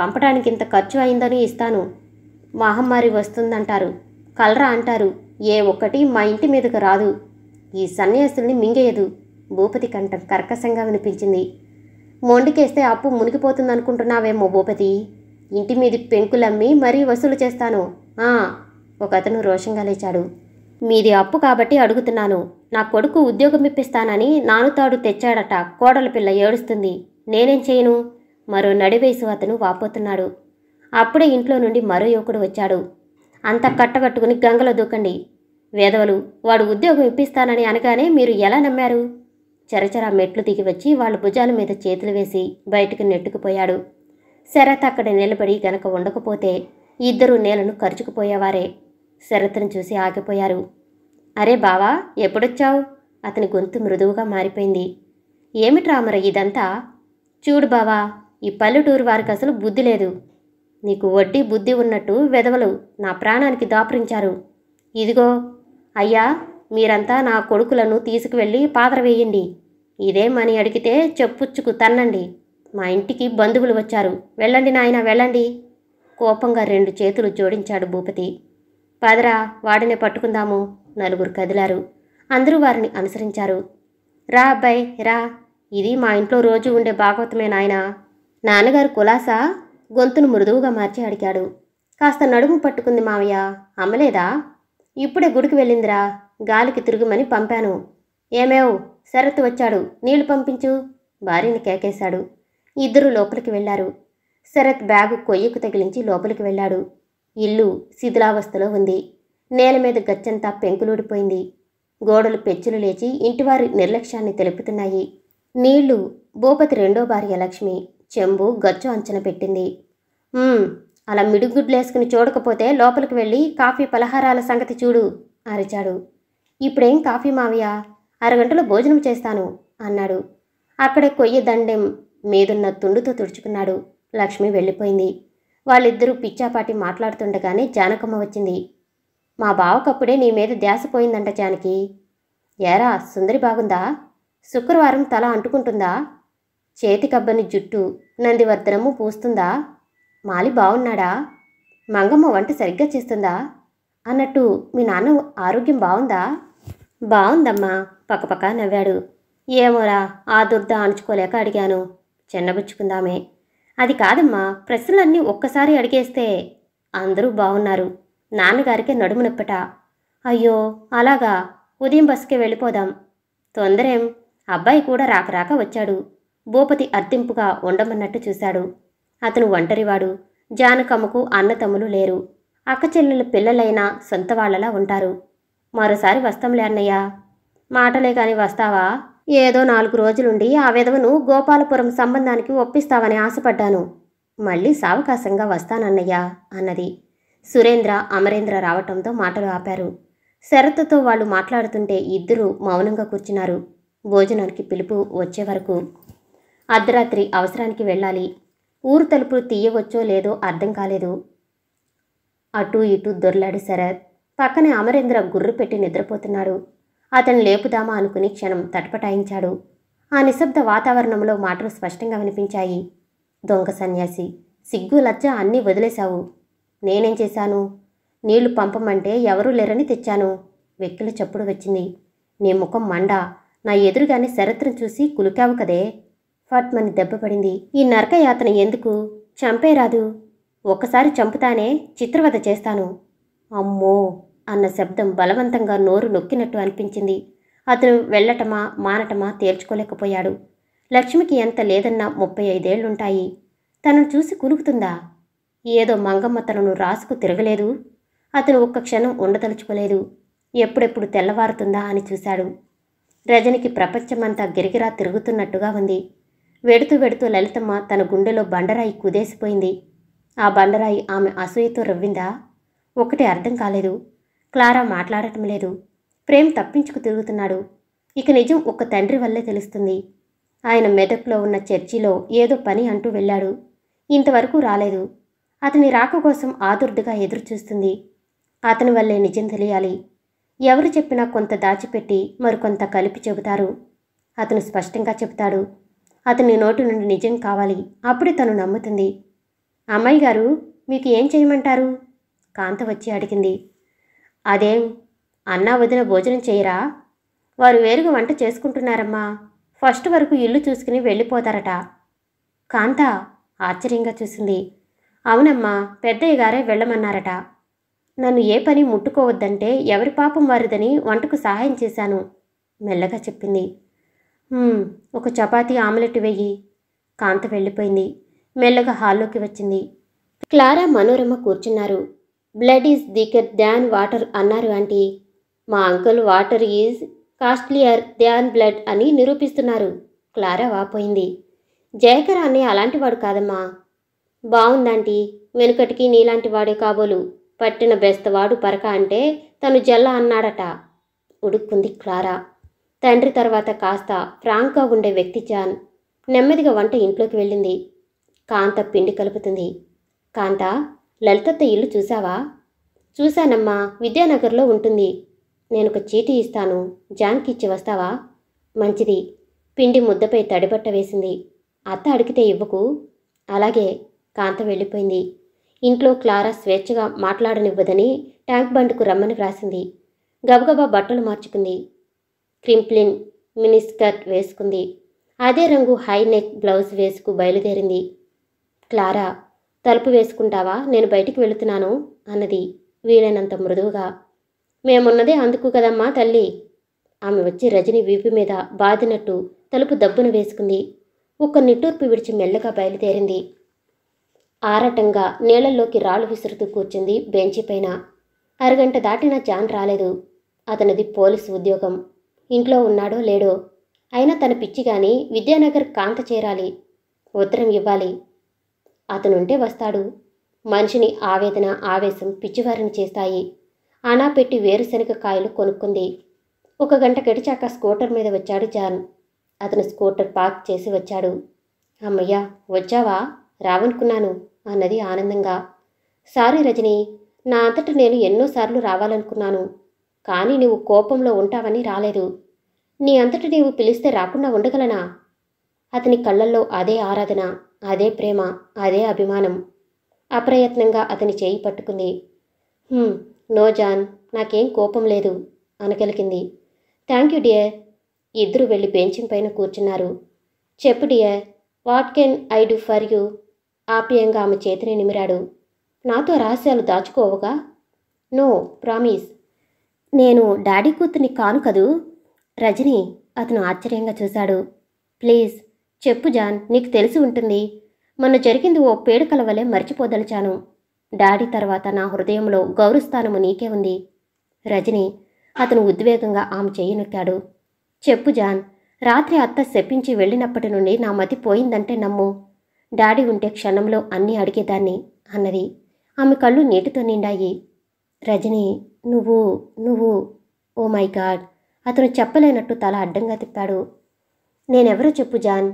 పంపడానికి ఇంత ఖర్చు అయిందని ఇస్తాను మహమ్మారి వస్తుందంటారు కలరా అంటారు ఏ ఒక్కటి మా ఇంటి మీదకు రాదు ఈ సన్యాసుల్ని మింగేయదు భూపతి కంఠం కర్కశంగా వినిపించింది మొండికేస్తే అప్పు మునిగిపోతుందనుకుంటున్నావేమో భూపతి ఇంటి మీది పెంకులమ్మి మరీ వసూలు చేస్తాను ఆ ఒక అతను రోషంగా లేచాడు మీది అప్పు కాబట్టి అడుగుతున్నాను నా కొడుకు ఉద్యోగం ఇప్పిస్తానని నానుతాడు తెచ్చాడట కోడల పిల్ల ఏడుస్తుంది నేనేం చేయను మరో నడివేసు అతను వాపోతున్నాడు అప్పుడే ఇంట్లో నుండి మరో యువకుడు వచ్చాడు అంతా కట్టగట్టుకుని గంగలో దూకండి వేదవులు వాడు ఉద్యోగం ఇప్పిస్తానని అనగానే మీరు ఎలా నమ్మారు చరచరా మెట్లు దిగి వచ్చి వాళ్ళ భుజాల మీద చేతులు వేసి బయటకు నెట్టుకుపోయాడు శరత్ అక్కడ నిలబడి గనక ఉండకపోతే ఇద్దరు నేలను ఖర్చుకుపోయేవారే శరత్ను చూసి ఆగిపోయారు అరే బావా ఎప్పుడొచ్చావు అతని గొంతు మృదువుగా మారిపోయింది ఏమిటి రామర ఇదంతా చూడు బావా ఈ పల్లెటూరు వారికి అసలు బుద్ధి లేదు నీకు వడ్డీ బుద్ధి ఉన్నట్టు వెదవలు నా ప్రాణానికి దాపరించారు ఇదిగో అయ్యా మీరంతా నా కొడుకులను తీసుకువెళ్ళి పాతరవేయండి ఇదేమని అడిగితే చెప్పుచ్చుకు తన్నండి మా ఇంటికి బంధువులు వచ్చారు వెళ్ళండి నాయన వెళ్ళండి కోపంగా రెండు చేతులు జోడించాడు భూపతి పాదరా వాడిని పట్టుకుందాము నలుగురు కదిలారు అందరూ వారిని అనుసరించారు రా అబ్బాయి రా ఇది మా ఇంట్లో రోజు ఉండే భాగవతమే నాయన నాన్నగారు కులాసా గొంతును మృదువుగా మార్చి అడిగాడు కాస్త నడుము పట్టుకుంది మావయ్య అమ్మలేదా ఇప్పుడే గుడికి వెళ్ళిందిరా గాలికి తిరుగుమని పంపాను ఏమేవ్ శరత్ వచ్చాడు నీళ్లు పంపించు భార్యని కేకేశాడు ఇద్దరు లోపలికి వెళ్లారు శరత్ బ్యాగు కొయ్యకు తగిలించి లోపలికి వెళ్ళాడు ఇల్లు శిథిలావస్థలో ఉంది నేల మీద గచ్చంతా పెంకులూడిపోయింది గోడలు పెచ్చులు లేచి ఇంటివారి నిర్లక్ష్యాన్ని తెలుపుతున్నాయి నీళ్లు భూపతి రెండో భార్య లక్ష్మి చెంబు గచ్చు అంచన పెట్టింది అలా మిడుగుడ్లేసుకుని చూడకపోతే లోపలికి వెళ్ళి కాఫీ పలహారాల సంగతి చూడు అరిచాడు ఇప్పుడేం కాఫీ మావయ్య అరగంటలో భోజనం చేస్తాను అన్నాడు అక్కడ కొయ్య దండెం మీదున్న తుండుతో తుడుచుకున్నాడు లక్ష్మి వెళ్ళిపోయింది వాళ్ళిద్దరూ పిచ్చాపాటి మాట్లాడుతుండగానే జానకమ్మ వచ్చింది మా బావకప్పుడే నీ మీద ధ్యాసపోయిందంట పోయిందంట జానకి ఏరా సుందరి బాగుందా శుక్రవారం తల అంటుకుంటుందా చేతికబ్బని జుట్టు నందివర్ధనము పూస్తుందా మాలి బాగున్నాడా మంగమ్మ వంట సరిగ్గా చేస్తుందా అన్నట్టు మీ నాన్న ఆరోగ్యం బాగుందా బాగుందమ్మా పక్కపక్క నవ్వాడు ఏమోరా ఆ దుర్ద అణుచుకోలేక అడిగాను చిన్నబుచ్చుకుందామే అది కాదమ్మా ప్రశ్నలన్నీ ఒక్కసారి అడిగేస్తే అందరూ బాగున్నారు నాన్నగారికి నడుము నొప్పట అయ్యో అలాగా ఉదయం బస్కి వెళ్ళిపోదాం తొందరేం అబ్బాయి కూడా రాకరాక వచ్చాడు భూపతి అర్థింపుగా ఉండమన్నట్టు చూశాడు అతను ఒంటరివాడు జానకమ్మకు అన్నతమ్ములు లేరు అక్క చెల్లెల పిల్లలైనా సొంత వాళ్ళలా ఉంటారు మరోసారి వస్తాంలే అన్నయ్య మాటలే కాని వస్తావా ఏదో నాలుగు రోజులుండి ఆ విధవను గోపాలపురం సంబంధానికి ఒప్పిస్తావని ఆశపడ్డాను మళ్ళీ సావకాశంగా వస్తానన్నయ్యా అన్నది సురేంద్ర అమరేంద్ర రావటంతో మాటలు ఆపారు శరత్తో వాళ్ళు మాట్లాడుతుంటే ఇద్దరూ మౌనంగా కూర్చున్నారు భోజనానికి పిలుపు వచ్చే వరకు అర్ధరాత్రి అవసరానికి వెళ్ళాలి ఊరు తలుపులు తీయవచ్చో లేదో అర్థం కాలేదు అటూ ఇటూ దొర్లాడు శరత్ పక్కనే అమరేంద్ర గుర్రు పెట్టి నిద్రపోతున్నాడు అతను లేపుదామా అనుకుని క్షణం తటపటాయించాడు ఆ నిశ్శబ్ద వాతావరణంలో మాటలు స్పష్టంగా వినిపించాయి దొంగ సన్యాసి సిగ్గు లజ్జ అన్నీ వదిలేశావు నేనేం చేశాను నీళ్లు పంపమంటే ఎవరూ లేరని తెచ్చాను వెక్కిల చప్పుడు వచ్చింది నీ ముఖం మండా నా ఎదురుగానే శరత్రం చూసి కులికావు కదే ఫాట్మని దెబ్బపడింది ఈ నరకయాతన ఎందుకు చంపేరాదు ఒక్కసారి చంపుతానే చిత్రవద చేస్తాను అమ్మో అన్న శబ్దం బలవంతంగా నోరు నొక్కినట్టు అనిపించింది అతను వెళ్ళటమా మానటమా తేల్చుకోలేకపోయాడు లక్ష్మికి ఎంత లేదన్నా ముప్పై ఐదేళ్లుంటాయి తనను చూసి కురుకుతుందా ఏదో మంగమ్మ తనను రాసుకు తిరగలేదు అతను ఒక్క క్షణం ఉండదలుచుకోలేదు ఎప్పుడెప్పుడు తెల్లవారుతుందా అని చూశాడు రజనికి ప్రపంచమంతా గిరిగిరా తిరుగుతున్నట్టుగా ఉంది వెడుతూ వెడుతూ లలితమ్మ తన గుండెలో బండరాయి కుదేసిపోయింది ఆ బండరాయి ఆమె అసూయతో రవ్విందా ఒకటి అర్థం కాలేదు క్లారా మాట్లాడటం లేదు ప్రేమ్ తప్పించుకు తిరుగుతున్నాడు ఇక నిజం ఒక్క తండ్రి వల్లే తెలుస్తుంది ఆయన మెదక్లో ఉన్న చర్చిలో ఏదో పని అంటూ వెళ్ళాడు ఇంతవరకు రాలేదు అతని రాక కోసం ఆదుర్దుగా ఎదురుచూస్తుంది అతని వల్లే నిజం తెలియాలి ఎవరు చెప్పినా కొంత దాచిపెట్టి మరికొంత కలిపి చెబుతారు అతను స్పష్టంగా చెబుతాడు అతని నోటి నుండి నిజం కావాలి అప్పుడే తను నమ్ముతుంది అమ్మాయి గారు మీకు ఏం చేయమంటారు కాంత వచ్చి అడిగింది అదేం అన్నా వదిన భోజనం చేయరా వారు వేరుగా వంట చేసుకుంటున్నారమ్మా ఫస్ట్ వరకు ఇల్లు చూసుకుని వెళ్ళిపోతారట కాంత ఆశ్చర్యంగా చూసింది అవునమ్మా పెద్దయ్య గారే వెళ్ళమన్నారట నన్ను ఏ పని ముట్టుకోవద్దంటే ఎవరి పాపం వారిదని వంటకు సహాయం చేశాను మెల్లగా చెప్పింది ఒక చపాతి ఆమ్లెట్ వెయ్యి కాంత వెళ్ళిపోయింది మెల్లగా హాల్లోకి వచ్చింది క్లారా మనోరమ కూర్చున్నారు blood is thicker than water అన్నారు ఆంటీ మా uncle water is costlier than blood అని నిరూపిస్తున్నారు క్లారా వాపోయింది జయకర్ అనే అలాంటివాడు కాదమ్మా బాగుందంటీ వెనుకటికి నీలాంటి వాడే కాబోలు పట్టిన బెస్తవాడు పరక అంటే తను జల్ల అన్నాడట ఉడుక్కుంది క్లారా తండ్రి తర్వాత కాస్త ఫ్రాంక్గా ఉండే వ్యక్తి జాన్ నెమ్మదిగా వంట ఇంట్లోకి వెళ్ళింది కాంత పిండి కలుపుతుంది కాంత లలితత్త ఇల్లు చూసావా చూశానమ్మా విద్యానగర్లో ఉంటుంది నేనొక చీటీ ఇస్తాను జాన్కి ఇచ్చి వస్తావా మంచిది పిండి ముద్దపై తడిబట్ట వేసింది అత్త అడిగితే ఇవ్వకు అలాగే కాంత వెళ్ళిపోయింది ఇంట్లో క్లారా స్వేచ్ఛగా మాట్లాడనివ్వదని ట్యాంక్ బండ్కు రమ్మని వ్రాసింది గబగబా బట్టలు మార్చుకుంది క్రింప్లిన్ మినిస్కర్ట్ వేసుకుంది అదే రంగు హై నెక్ బ్లౌజ్ వేసుకు బయలుదేరింది క్లారా తలుపు వేసుకుంటావా నేను బయటికి వెళుతున్నాను అన్నది వీలైనంత మృదువుగా మేమున్నదే అందుకు కదమ్మా తల్లి ఆమె వచ్చి రజని వీపు మీద బాదినట్టు తలుపు దబ్బున వేసుకుంది ఒక్క నిట్టూర్పు విడిచి మెల్లగా బయలుదేరింది ఆరాటంగా నీళ్లలోకి రాళ్ళు విసురుతూ కూర్చుంది బెంచి పైన అరగంట దాటినా జాన్ రాలేదు అతనిది పోలీసు ఉద్యోగం ఇంట్లో ఉన్నాడో లేడో అయినా తన పిచ్చి కానీ విద్యానగర్ కాంత చేరాలి ఉత్తరం ఇవ్వాలి అతనుంటే వస్తాడు మనిషిని ఆవేదన ఆవేశం పిచ్చివారిని చేస్తాయి అనా పెట్టి వేరుశనగ కాయలు కొనుక్కుంది ఒక గంట గడిచాక స్కూటర్ మీద వచ్చాడు జాన్ అతను స్కూటర్ పార్క్ చేసి వచ్చాడు అమ్మయ్యా వచ్చావా రావనుకున్నాను అన్నది ఆనందంగా సారీ రజని నా అంతట నేను ఎన్నోసార్లు రావాలనుకున్నాను కానీ నువ్వు కోపంలో ఉంటావని రాలేదు నీ అంతట నీవు పిలిస్తే రాకుండా ఉండగలనా అతని కళ్ళల్లో అదే ఆరాధన అదే ప్రేమ అదే అభిమానం అప్రయత్నంగా అతని చేయి పట్టుకుంది నో జాన్ నాకేం కోపం లేదు అనగలిగింది థ్యాంక్ యూ డియర్ ఇద్దరు వెళ్ళి బెంచింగ్ పైన కూర్చున్నారు చెప్పు dear what can I do for you ఆప్యంగా ఆమె చేతిని నిమిరాడు నాతో రహస్యాలు దాచుకోవగా నో ప్రామిస్ నేను డాడీ కూతుర్ని కాను కదూ రజని అతను ఆశ్చర్యంగా చూశాడు ప్లీజ్ చెప్పు జాన్ నీకు తెలిసి ఉంటుంది మొన్న జరిగింది ఓ పేడుకల వలె మర్చిపోదలిచాను డాడీ తర్వాత నా హృదయంలో గౌరవస్థానము నీకే ఉంది రజని అతను ఉద్వేగంగా ఆమె చేయనొక్కాడు చెప్పు జాన్ రాత్రి అత్త శప్పించి వెళ్ళినప్పటి నుండి నా మతి పోయిందంటే నమ్ము డాడీ ఉంటే క్షణంలో అన్నీ అడిగేదాన్ని అన్నది ఆమె కళ్ళు నీటితో నిండాయి రజని నువ్వు నువ్వు ఓ మై గాడ్ అతను చెప్పలేనట్టు తల అడ్డంగా తిప్పాడు నేనెవరో చెప్పు జాన్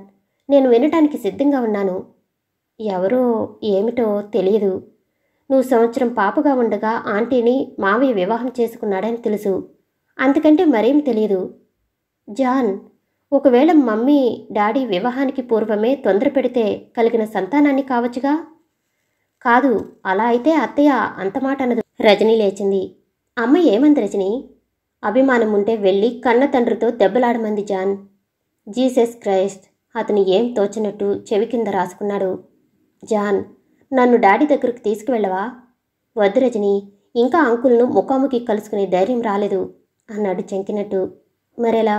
నేను వినటానికి సిద్ధంగా ఉన్నాను ఎవరో ఏమిటో తెలియదు నువ్వు సంవత్సరం పాపగా ఉండగా ఆంటీని మావి వివాహం చేసుకున్నాడని తెలుసు అంతకంటే మరేం తెలియదు జాన్ ఒకవేళ మమ్మీ డాడీ వివాహానికి పూర్వమే తొందర పెడితే కలిగిన సంతానాన్ని కావచ్చుగా కాదు అలా అయితే అత్తయ్య అనదు రజని లేచింది అమ్మ ఏమంది రజని అభిమానం ఉంటే వెళ్ళి కన్న తండ్రితో దెబ్బలాడమంది జాన్ జీసస్ క్రైస్ట్ అతను ఏం తోచినట్టు చెవి కింద రాసుకున్నాడు జాన్ నన్ను డాడీ దగ్గరకు తీసుకువెళ్ళవా వద్దు రజని ఇంకా అంకుల్ను ముఖాముఖి కలుసుకునే ధైర్యం రాలేదు అన్నాడు చెంకినట్టు మరెలా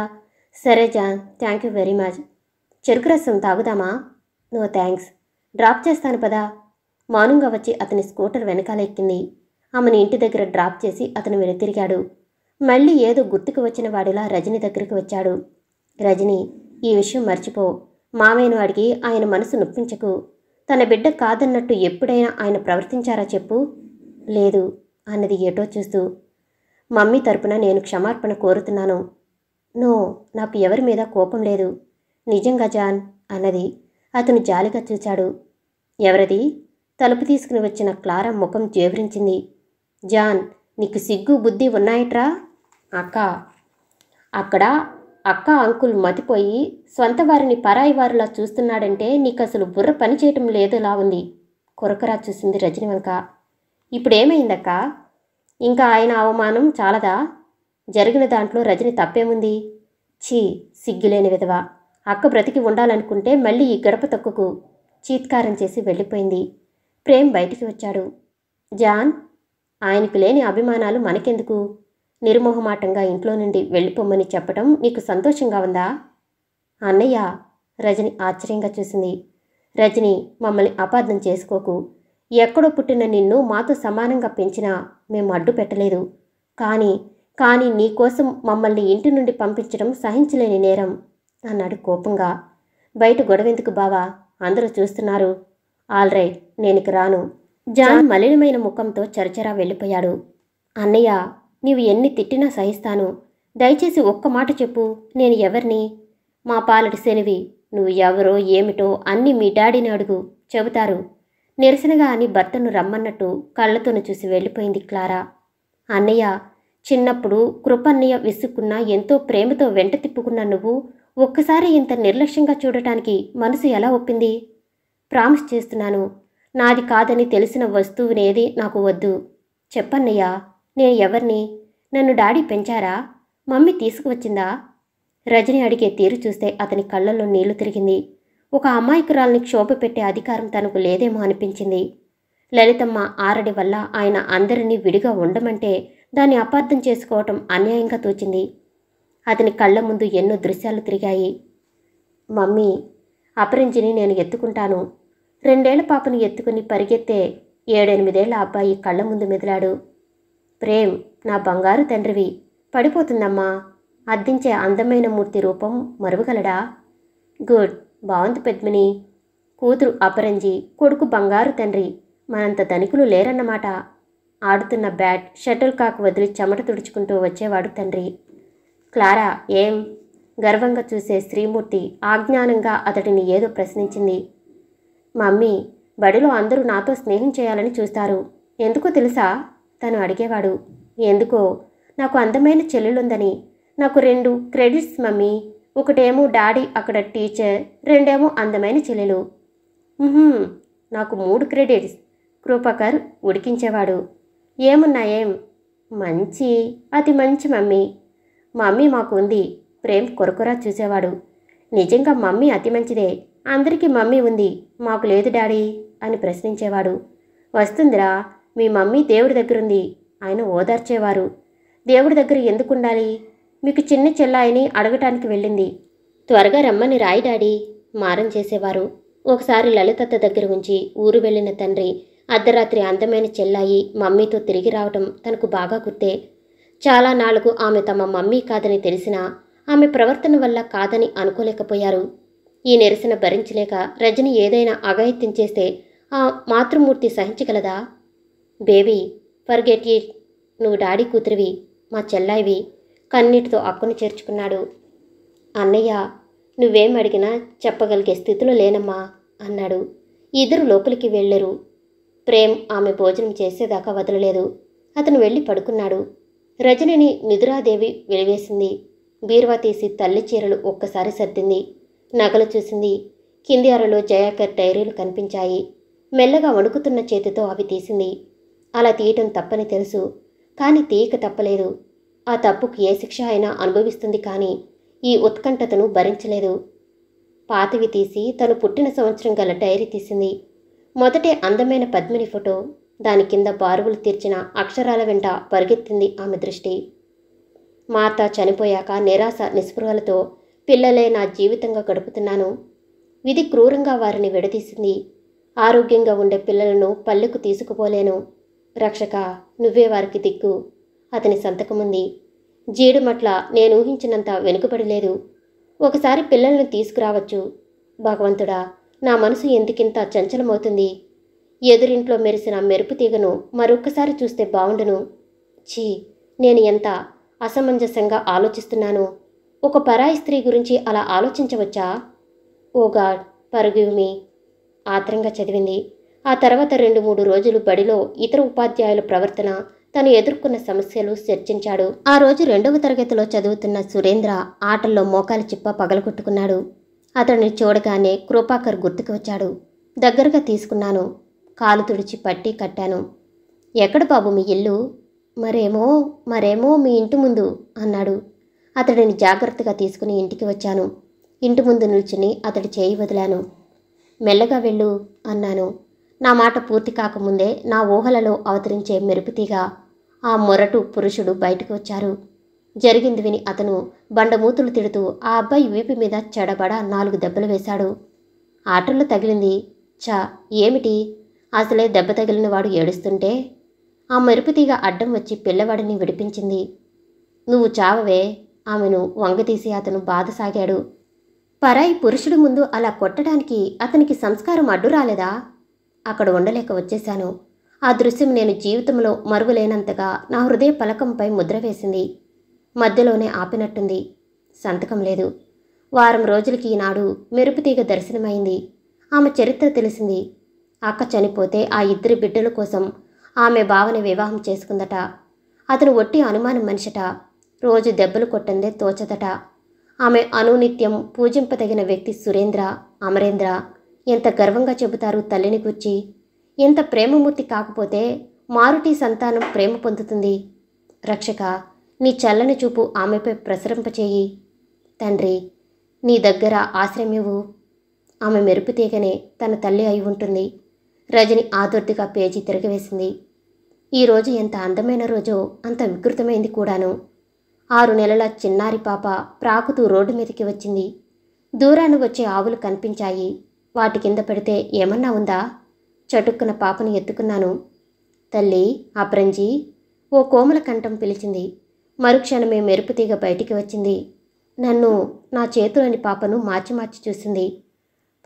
సరే John thank you very much చెరుకు రసం తాగుదామా నో థ్యాంక్స్ డ్రాప్ చేస్తాను పదా మౌనంగా వచ్చి అతని స్కూటర్ వెనకాల ఎక్కింది ఆమెను ఇంటి దగ్గర డ్రాప్ చేసి అతను వెనుతిరిగాడు మళ్ళీ ఏదో గుర్తుకు వచ్చిన వాడిలా రజని దగ్గరికి వచ్చాడు రజని ఈ విషయం మర్చిపో మామయ్యను అడిగి ఆయన మనసు నొప్పించకు తన బిడ్డ కాదన్నట్టు ఎప్పుడైనా ఆయన ప్రవర్తించారా చెప్పు లేదు అన్నది ఏటో చూస్తూ మమ్మీ తరపున నేను క్షమార్పణ కోరుతున్నాను నో నాకు ఎవరి మీద కోపం లేదు నిజంగా జాన్ అన్నది అతను జాలిగా చూచాడు ఎవరది తలుపు తీసుకుని వచ్చిన క్లారా ముఖం జేవరించింది జాన్ నీకు సిగ్గు బుద్ధి ఉన్నాయట్రా అక్క అక్కడ అక్క అంకుల్ మతిపోయి సొంత వారిని పరాయి వారిలా చూస్తున్నాడంటే నీకు అసలు బుర్ర పనిచేయటం లేదులా ఉంది కొరకరా చూసింది రజనీవంక ఇప్పుడేమైందక్క ఇంకా ఆయన అవమానం చాలదా జరిగిన దాంట్లో రజని తప్పేముంది ఛీ సిగ్గులేని విధవ అక్క బ్రతికి ఉండాలనుకుంటే మళ్ళీ ఈ గడప తొక్కుకు చీత్కారం చేసి వెళ్ళిపోయింది ప్రేమ్ బయటికి వచ్చాడు జాన్ ఆయనకు లేని అభిమానాలు మనకెందుకు నిర్మోహమాటంగా ఇంట్లో నుండి వెళ్ళిపోమ్మని చెప్పడం నీకు సంతోషంగా ఉందా అన్నయ్య రజని ఆశ్చర్యంగా చూసింది రజని మమ్మల్ని అపార్థం చేసుకోకు ఎక్కడో పుట్టిన నిన్ను మాతో సమానంగా పెంచినా మేము అడ్డు పెట్టలేదు కానీ కానీ నీకోసం మమ్మల్ని ఇంటి నుండి పంపించడం సహించలేని నేరం అన్నాడు కోపంగా బయట గొడవెందుకు బావా అందరూ చూస్తున్నారు ఆల్రైట్ నేనికి రాను జాన్ మలినమైన ముఖంతో చరచరా వెళ్ళిపోయాడు అన్నయ్య నీవు ఎన్ని తిట్టినా సహిస్తాను దయచేసి ఒక్క మాట చెప్పు నేను ఎవరిని మా పాలటి శనివి నువ్వు ఎవరో ఏమిటో అన్ని మీ డాడీని అడుగు చెబుతారు నిరసనగా అని భర్తను రమ్మన్నట్టు కళ్ళతోను చూసి వెళ్ళిపోయింది క్లారా అన్నయ్య చిన్నప్పుడు కృపన్నయ్య విసుక్కున్న ఎంతో ప్రేమతో వెంట తిప్పుకున్న నువ్వు ఒక్కసారి ఇంత నిర్లక్ష్యంగా చూడటానికి మనసు ఎలా ఒప్పింది ప్రామిస్ చేస్తున్నాను నాది కాదని తెలిసిన వస్తువునేది నాకు వద్దు చెప్పన్నయ్యా నేను ఎవరిని నన్ను డాడీ పెంచారా మమ్మీ తీసుకువచ్చిందా రజని అడిగే తీరు చూస్తే అతని కళ్ళల్లో నీళ్లు తిరిగింది ఒక అమాయకురాల్ని క్షోభ పెట్టే అధికారం తనకు లేదేమో అనిపించింది లలితమ్మ ఆరడి వల్ల ఆయన అందరినీ విడిగా ఉండమంటే దాన్ని అపార్థం చేసుకోవటం అన్యాయంగా తోచింది అతని కళ్ళ ముందు ఎన్నో దృశ్యాలు తిరిగాయి మమ్మీ అపరంజిని నేను ఎత్తుకుంటాను రెండేళ్ల పాపను ఎత్తుకుని పరిగెత్తే ఏడెనిమిదేళ్ల అబ్బాయి కళ్ళ ముందు మెదిలాడు ప్రేమ్ నా బంగారు తండ్రివి పడిపోతుందమ్మా అద్దించే అందమైన మూర్తి రూపం మరువగలడా గుడ్ బాగుంది పద్మిని కూతురు అపరంజి కొడుకు బంగారు తండ్రి మనంత ధనికులు లేరన్నమాట ఆడుతున్న బ్యాట్ షటిల్ కాక్ వదిలి చెమట తుడుచుకుంటూ వచ్చేవాడు తండ్రి క్లారా ఏం గర్వంగా చూసే శ్రీమూర్తి ఆజ్ఞానంగా అతడిని ఏదో ప్రశ్నించింది మమ్మీ బడిలో అందరూ నాతో స్నేహం చేయాలని చూస్తారు ఎందుకో తెలుసా తను అడిగేవాడు ఎందుకో నాకు అందమైన చెల్లెలుందని నాకు రెండు క్రెడిట్స్ మమ్మీ ఒకటేమో డాడీ అక్కడ టీచర్ రెండేమో అందమైన చెల్లెలు నాకు మూడు క్రెడిట్స్ కృపకర్ ఉడికించేవాడు ఏమున్నాయేం మంచి అతి మంచి మమ్మీ మమ్మీ మాకు ఉంది ప్రేమ్ కొరకొరా చూసేవాడు నిజంగా మమ్మీ అతి మంచిదే అందరికీ మమ్మీ ఉంది మాకు లేదు డాడీ అని ప్రశ్నించేవాడు వస్తుందిరా మీ మమ్మీ దేవుడి దగ్గరుంది ఆయన ఓదార్చేవారు దేవుడి దగ్గర ఎందుకు ఉండాలి మీకు చిన్న చెల్లాయిని అడగటానికి వెళ్ళింది త్వరగా రమ్మని రాయి డాడీ మారం చేసేవారు ఒకసారి లలితత్త దగ్గర ఉంచి ఊరు వెళ్ళిన తండ్రి అర్ధరాత్రి అందమైన చెల్లాయి మమ్మీతో తిరిగి రావటం తనకు బాగా గుర్తే చాలా నాళ్లకు ఆమె తమ మమ్మీ కాదని తెలిసినా ఆమె ప్రవర్తన వల్ల కాదని అనుకోలేకపోయారు ఈ నిరసన భరించలేక రజని ఏదైనా అఘాయిత్యం చేస్తే ఆ మాతృమూర్తి సహించగలదా బేబీ ఫర్గెట్ ఇట్ నువ్వు డాడీ కూతురివి మా చెల్లాయివి కన్నీటితో అక్కును చేర్చుకున్నాడు అన్నయ్య నువ్వేం అడిగినా చెప్పగలిగే స్థితిలో లేనమ్మా అన్నాడు ఇద్దరు లోపలికి వెళ్ళరు ప్రేమ్ ఆమె భోజనం చేసేదాకా వదలలేదు అతను వెళ్ళి పడుకున్నాడు రజనిని నిదురాదేవి వెలివేసింది బీరువా తీసి తల్లి చీరలు ఒక్కసారి సర్దింది నగలు చూసింది కింది అరలో జయాకర్ డైరీలు కనిపించాయి మెల్లగా వణుకుతున్న చేతితో అవి తీసింది అలా తీయటం తప్పని తెలుసు కానీ తీయక తప్పలేదు ఆ తప్పుకు ఏ శిక్ష అయినా అనుభవిస్తుంది కానీ ఈ ఉత్కంఠతను భరించలేదు పాతవి తీసి తను పుట్టిన సంవత్సరం గల డైరీ తీసింది మొదటే అందమైన పద్మిని ఫోటో దాని కింద బారువులు తీర్చిన అక్షరాల వెంట పరిగెత్తింది ఆమె దృష్టి మాత చనిపోయాక నిరాశ నిస్పృహలతో పిల్లలే నా జీవితంగా గడుపుతున్నాను విధి క్రూరంగా వారిని విడదీసింది ఆరోగ్యంగా ఉండే పిల్లలను పల్లెకు తీసుకుపోలేను రక్షక నువ్వే వారికి దిక్కు అతని సంతకముంది జీడుమట్ల నేను ఊహించినంత వెనుకబడలేదు ఒకసారి పిల్లల్ని తీసుకురావచ్చు భగవంతుడా నా మనసు ఎందుకింత చంచలమవుతుంది ఎదురింట్లో మెరిసిన మెరుపు తీగను మరొక్కసారి చూస్తే బావుండును ఛీ నేను ఎంత అసమంజసంగా ఆలోచిస్తున్నాను ఒక పరాయి స్త్రీ గురించి అలా ఆలోచించవచ్చా ఓ గాడ్ పరుగుమి ఆత్రంగా చదివింది ఆ తర్వాత రెండు మూడు రోజులు బడిలో ఇతర ఉపాధ్యాయుల ప్రవర్తన తను ఎదుర్కొన్న సమస్యలు చర్చించాడు ఆ రోజు రెండవ తరగతిలో చదువుతున్న సురేంద్ర ఆటల్లో మోకాలు చిప్ప పగలగొట్టుకున్నాడు అతడిని చూడగానే కృపాకర్ గుర్తుకు వచ్చాడు దగ్గరగా తీసుకున్నాను కాలు తుడిచి పట్టి కట్టాను ఎక్కడ బాబు మీ ఇల్లు మరేమో మరేమో మీ ఇంటి ముందు అన్నాడు అతడిని జాగ్రత్తగా తీసుకుని ఇంటికి వచ్చాను ఇంటి ముందు నిల్చుని అతడి చేయి వదిలాను మెల్లగా వెళ్ళు అన్నాను నా మాట పూర్తి కాకముందే నా ఊహలలో అవతరించే మెరుపుతీగా ఆ మొరటు పురుషుడు బయటకు వచ్చారు జరిగింది విని అతను బండమూతులు తిడుతూ ఆ అబ్బాయి వీపు మీద చెడబడ నాలుగు దెబ్బలు వేశాడు ఆటల్లో తగిలింది చా ఏమిటి అసలే దెబ్బ తగిలిన వాడు ఏడుస్తుంటే ఆ మెరుపుతీగ అడ్డం వచ్చి పిల్లవాడిని విడిపించింది నువ్వు చావవే ఆమెను వంగతీసి అతను బాధసాగాడు పరాయి పురుషుడు ముందు అలా కొట్టడానికి అతనికి సంస్కారం అడ్డు రాలేదా అక్కడ ఉండలేక వచ్చేశాను ఆ దృశ్యం నేను జీవితంలో మరువలేనంతగా నా హృదయ పలకంపై ముద్ర వేసింది మధ్యలోనే ఆపినట్టుంది సంతకం లేదు వారం రోజులకి ఈనాడు మెరుపుతీగ దర్శనమైంది ఆమె చరిత్ర తెలిసింది అక్క చనిపోతే ఆ ఇద్దరి బిడ్డల కోసం ఆమె బావని వివాహం చేసుకుందట అతను ఒట్టి అనుమానం మనిషట రోజు దెబ్బలు కొట్టందే తోచదట ఆమె అనునిత్యం పూజింపదగిన వ్యక్తి సురేంద్ర అమరేంద్ర ఎంత గర్వంగా చెబుతారు తల్లిని గుర్చి ఎంత ప్రేమమూర్తి కాకపోతే మారుటి సంతానం ప్రేమ పొందుతుంది రక్షక నీ చల్లని చూపు ఆమెపై ప్రసరింపచేయి తండ్రి నీ దగ్గర ఆశ్రమివు ఆమె మెరుపు తీగనే తన తల్లి అయి ఉంటుంది రజని ఆదుర్దిగా పేజీ తిరగవేసింది ఈరోజు ఎంత అందమైన రోజో అంత వికృతమైంది కూడాను ఆరు నెలల చిన్నారి పాప ప్రాకుతూ రోడ్డు మీదకి వచ్చింది దూరాన వచ్చే ఆవులు కనిపించాయి వాటి కింద పెడితే ఏమన్నా ఉందా చటుక్కున పాపను ఎత్తుకున్నాను తల్లి అప్రంజి ఓ కోమల కంఠం పిలిచింది మరుక్షణమే తీగ బయటికి వచ్చింది నన్ను నా చేతిలోని పాపను మార్చి మార్చి చూసింది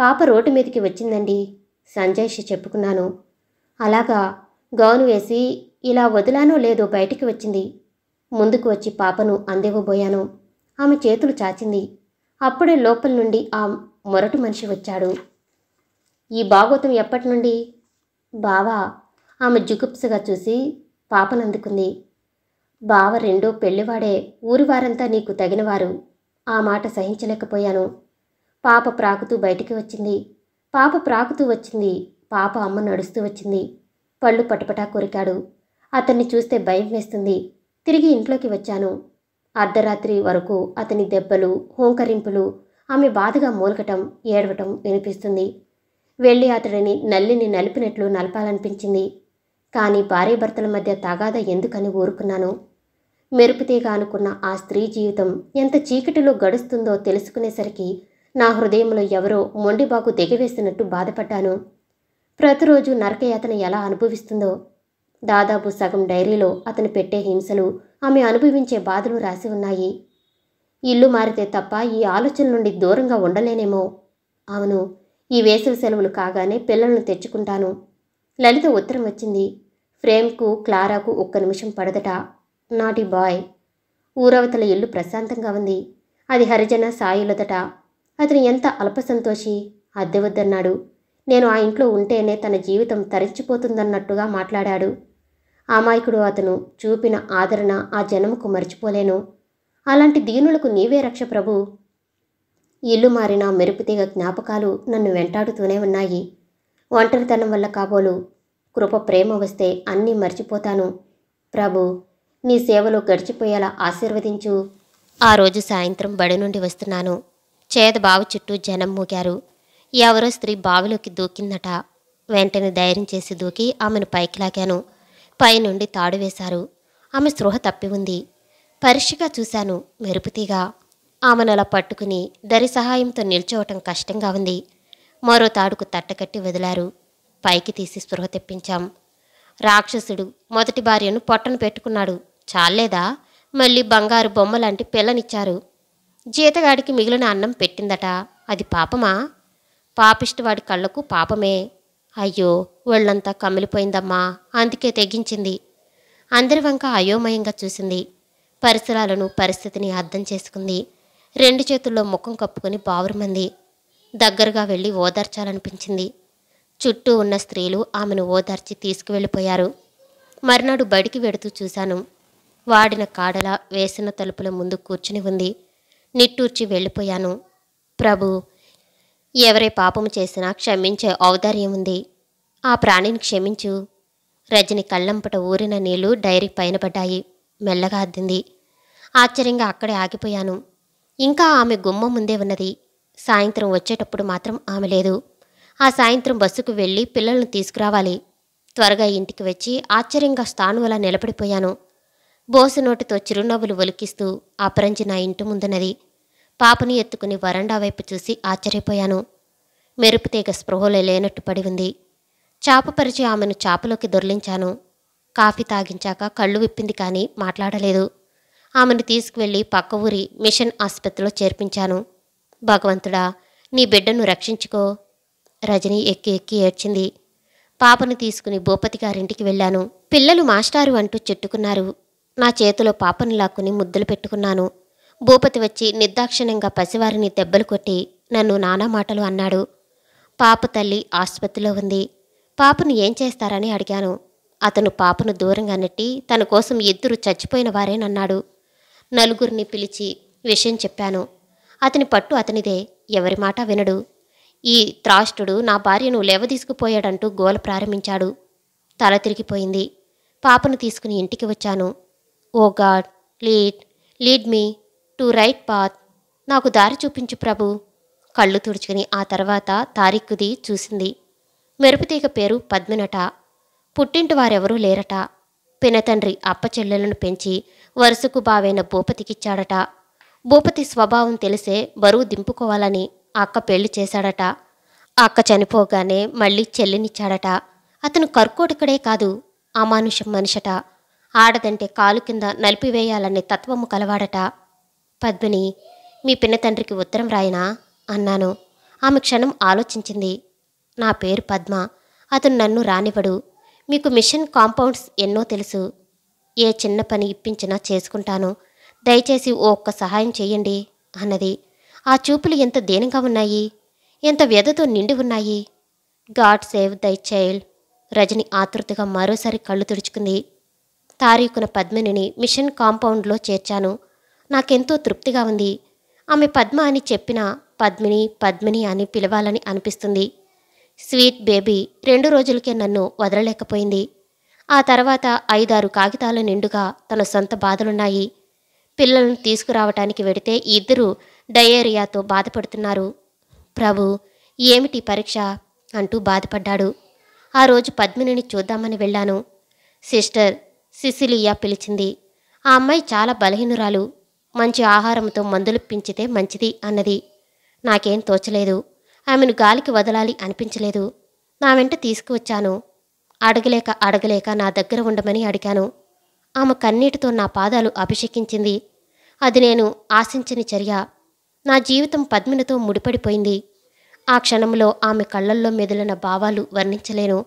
పాప రోడ్డు మీదకి వచ్చిందండి సంజయ్ చెప్పుకున్నాను అలాగా గౌను వేసి ఇలా వదిలానో లేదో బయటికి వచ్చింది ముందుకు వచ్చి పాపను అందివ్వబోయాను ఆమె చేతులు చాచింది అప్పుడే లోపల నుండి ఆ మొరటు మనిషి వచ్చాడు ఈ భాగవతం ఎప్పటి నుండి బావా ఆమె జుగుప్సగా చూసి పాపనందుకుంది బావ రెండో పెళ్లివాడే ఊరివారంతా నీకు తగినవారు ఆ మాట సహించలేకపోయాను పాప ప్రాకుతూ బయటికి వచ్చింది పాప ప్రాకుతూ వచ్చింది పాప అమ్మ నడుస్తూ వచ్చింది పళ్ళు పటపటా కొరికాడు అతన్ని చూస్తే భయం వేస్తుంది తిరిగి ఇంట్లోకి వచ్చాను అర్ధరాత్రి వరకు అతని దెబ్బలు హోంకరింపులు ఆమె బాధగా మూలకటం ఏడవటం వినిపిస్తుంది వెళ్ళి అతడిని నల్లిని నలిపినట్లు నలపాలనిపించింది కానీ భార్య భర్తల మధ్య తగాద ఎందుకని ఊరుకున్నాను మెరుపుతీగ అనుకున్న ఆ స్త్రీ జీవితం ఎంత చీకటిలో గడుస్తుందో తెలుసుకునేసరికి నా హృదయంలో ఎవరో మొండిబాకు దిగవేసినట్టు బాధపడ్డాను ప్రతిరోజు నరకయాతను ఎలా అనుభవిస్తుందో దాదాపు సగం డైరీలో అతను పెట్టే హింసలు ఆమె అనుభవించే బాధలు రాసి ఉన్నాయి ఇల్లు మారితే తప్ప ఈ ఆలోచన నుండి దూరంగా ఉండలేనేమో అవును ఈ వేసవి సెలవులు కాగానే పిల్లలను తెచ్చుకుంటాను లలిత ఉత్తరం వచ్చింది ఫ్రేమ్కు క్లారాకు ఒక్క నిమిషం పడదట నాటి బాయ్ ఊరవతల ఇల్లు ప్రశాంతంగా ఉంది అది హరిజన సాయులదట అతను ఎంత అల్పసంతోషి అద్దె వద్దన్నాడు నేను ఆ ఇంట్లో ఉంటేనే తన జీవితం తరించిపోతుందన్నట్టుగా మాట్లాడాడు అమాయకుడు అతను చూపిన ఆదరణ ఆ జనముకు మర్చిపోలేను అలాంటి దీనులకు నీవే రక్ష ప్రభు ఇల్లు మారిన మెరుపుతీగ జ్ఞాపకాలు నన్ను వెంటాడుతూనే ఉన్నాయి ఒంటరితనం వల్ల కాబోలు కృప ప్రేమ వస్తే అన్నీ మర్చిపోతాను ప్రభు నీ సేవలో గడిచిపోయేలా ఆశీర్వదించు ఆ రోజు సాయంత్రం బడి నుండి వస్తున్నాను చేద బావి చుట్టూ జనం మూగారు ఎవరో స్త్రీ బావిలోకి దూకిందట వెంటనే ధైర్యం చేసి దూకి ఆమెను పైకి లాగాను పైనుండి తాడు వేశారు ఆమె స్పృహ తప్పి ఉంది పరీక్షగా చూశాను మెరుపుతీగా ఆమెను అలా పట్టుకుని దరి సహాయంతో నిల్చోవటం కష్టంగా ఉంది మరో తాడుకు తట్టకట్టి వదిలారు పైకి తీసి స్పృహ తెప్పించాం రాక్షసుడు మొదటి భార్యను పొట్టను పెట్టుకున్నాడు చాలేదా మళ్ళీ బంగారు బొమ్మ లాంటి పిల్లనిచ్చారు జీతగాడికి మిగిలిన అన్నం పెట్టిందట అది పాపమా పాపిష్టివాడి కళ్ళకు పాపమే అయ్యో ఒళ్ళంతా కమిలిపోయిందమ్మా అందుకే తెగించింది అందరి వంక అయోమయంగా చూసింది పరిసరాలను పరిస్థితిని అర్థం చేసుకుంది రెండు చేతుల్లో ముఖం కప్పుకొని పావురుమంది దగ్గరగా వెళ్ళి ఓదార్చాలనిపించింది చుట్టూ ఉన్న స్త్రీలు ఆమెను ఓదార్చి తీసుకువెళ్ళిపోయారు మర్నాడు బడికి వెడుతూ చూశాను వాడిన కాడల వేసిన తలుపుల ముందు కూర్చుని ఉంది నిట్టూర్చి వెళ్ళిపోయాను ప్రభు ఎవరే పాపము చేసినా క్షమించే ఔదార్యం ఉంది ఆ ప్రాణిని క్షమించు రజని కళ్ళంపట ఊరిన నీళ్లు డైరీ పైన పడ్డాయి మెల్లగా అద్దింది ఆశ్చర్యంగా అక్కడే ఆగిపోయాను ఇంకా ఆమె గుమ్మ ముందే ఉన్నది సాయంత్రం వచ్చేటప్పుడు మాత్రం ఆమె లేదు ఆ సాయంత్రం బస్సుకు వెళ్ళి పిల్లలను తీసుకురావాలి త్వరగా ఇంటికి వచ్చి ఆశ్చర్యంగా స్థాను అలా నిలబడిపోయాను బోసు నోటితో చిరునవ్వులు ఒలికిస్తూ అపరంజి నా ఇంటి ముందున్నది పాపని ఎత్తుకుని వరండా వైపు చూసి ఆశ్చర్యపోయాను మెరుపుతీగ స్పృహలో లేనట్టు పడి ఉంది చాపపరిచి ఆమెను చాపలోకి దొర్లించాను కాఫీ తాగించాక కళ్ళు విప్పింది కానీ మాట్లాడలేదు ఆమెను తీసుకువెళ్ళి పక్క ఊరి మిషన్ ఆసుపత్రిలో చేర్పించాను భగవంతుడా నీ బిడ్డను రక్షించుకో రజని ఎక్కి ఎక్కి ఏడ్చింది పాపను తీసుకుని భూపతి గారింటికి వెళ్ళాను పిల్లలు మాస్టారు అంటూ చెట్టుకున్నారు నా చేతిలో పాపను లాక్కుని ముద్దులు పెట్టుకున్నాను భూపతి వచ్చి నిర్దాక్షిణ్యంగా పసివారిని దెబ్బలు కొట్టి నన్ను నానా మాటలు అన్నాడు పాప తల్లి ఆసుపత్రిలో ఉంది పాపను ఏం చేస్తారని అడిగాను అతను పాపను దూరంగా నెట్టి తన కోసం ఇద్దరు చచ్చిపోయిన వారేనన్నాడు నలుగురిని పిలిచి విషయం చెప్పాను అతని పట్టు అతనిదే ఎవరి మాట వినడు ఈ త్రాష్టుడు నా భార్యను లేవదీసుకుపోయాడంటూ గోల ప్రారంభించాడు తల తిరిగిపోయింది పాపను తీసుకుని ఇంటికి వచ్చాను oh God lead lead me to right path నాకు దారి చూపించు ప్రభు కళ్ళు తుడుచుకుని ఆ తర్వాత తారీఖుది చూసింది మెరుపుతీగ పేరు పద్మినట పుట్టింటి వారెవరూ లేరట పినతండ్రి అప్పచెల్లెలను పెంచి వరుసకు బావైన భూపతికిచ్చాడట భూపతి స్వభావం తెలిసే బరువు దింపుకోవాలని అక్క పెళ్లి చేశాడట అక్క చనిపోగానే మళ్ళీ చెల్లినిచ్చాడట అతను కర్కోటికడే కాదు అమానుషం మనిషట ఆడదంటే కాలు కింద నలిపివేయాలనే తత్వము కలవాడట పద్మిని మీ పిన్న తండ్రికి ఉత్తరం రాయినా అన్నాను ఆమె క్షణం ఆలోచించింది నా పేరు పద్మ అతను నన్ను రానివ్వడు మీకు మిషన్ కాంపౌండ్స్ ఎన్నో తెలుసు ఏ చిన్న పని ఇప్పించినా చేసుకుంటాను దయచేసి ఒక్క సహాయం చేయండి అన్నది ఆ చూపులు ఎంత దీనంగా ఉన్నాయి ఎంత వ్యధతో నిండి ఉన్నాయి God save thy child Rajani ఆతృతగా మరోసారి కళ్ళు తుడుచుకుంది తారీఖున పద్మినిని మిషన్ కాంపౌండ్లో చేర్చాను నాకెంతో తృప్తిగా ఉంది ఆమె పద్మ అని చెప్పిన పద్మిని పద్మిని అని పిలవాలని అనిపిస్తుంది స్వీట్ బేబీ రెండు రోజులకే నన్ను వదలలేకపోయింది ఆ తర్వాత ఐదారు కాగితాల నిండుగా తన సొంత బాధలున్నాయి పిల్లలను తీసుకురావటానికి వెడితే ఇద్దరూ డయేరియాతో బాధపడుతున్నారు ప్రభు ఏమిటి పరీక్ష అంటూ బాధపడ్డాడు ఆ రోజు పద్మినిని చూద్దామని వెళ్ళాను సిస్టర్ సిసిలియా పిలిచింది ఆ అమ్మాయి చాలా బలహీనురాలు మంచి ఆహారంతో మందులు పెంచితే మంచిది అన్నది నాకేం తోచలేదు ఆమెను గాలికి వదలాలి అనిపించలేదు నా వెంట తీసుకువచ్చాను అడగలేక అడగలేక నా దగ్గర ఉండమని అడిగాను ఆమె కన్నీటితో నా పాదాలు అభిషేకించింది అది నేను ఆశించని చర్య నా జీవితం పద్మినితో ముడిపడిపోయింది ఆ క్షణంలో ఆమె కళ్ళల్లో మెదిలిన భావాలు వర్ణించలేను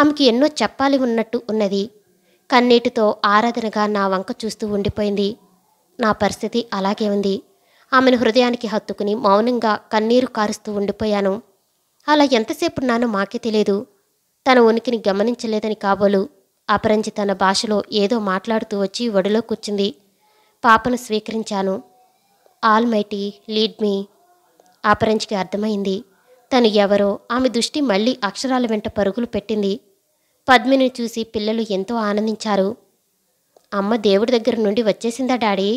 ఆమెకి ఎన్నో చెప్పాలి ఉన్నట్టు ఉన్నది కన్నీటితో ఆరాధనగా నా వంక చూస్తూ ఉండిపోయింది నా పరిస్థితి అలాగే ఉంది ఆమెను హృదయానికి హత్తుకుని మౌనంగా కన్నీరు కారుస్తూ ఉండిపోయాను అలా ఎంతసేపున్నానో మాకే తెలియదు తన ఉనికిని గమనించలేదని కాబోలు అపరంజి తన భాషలో ఏదో మాట్లాడుతూ వచ్చి ఒడిలో కూర్చుంది పాపను స్వీకరించాను ఆల్ మైటీ లీడ్ మీ అపరంజికి అర్థమైంది తను ఎవరో ఆమె దృష్టి మళ్ళీ అక్షరాల వెంట పరుగులు పెట్టింది పద్మిని చూసి పిల్లలు ఎంతో ఆనందించారు అమ్మ దేవుడి దగ్గర నుండి వచ్చేసిందా డాడీ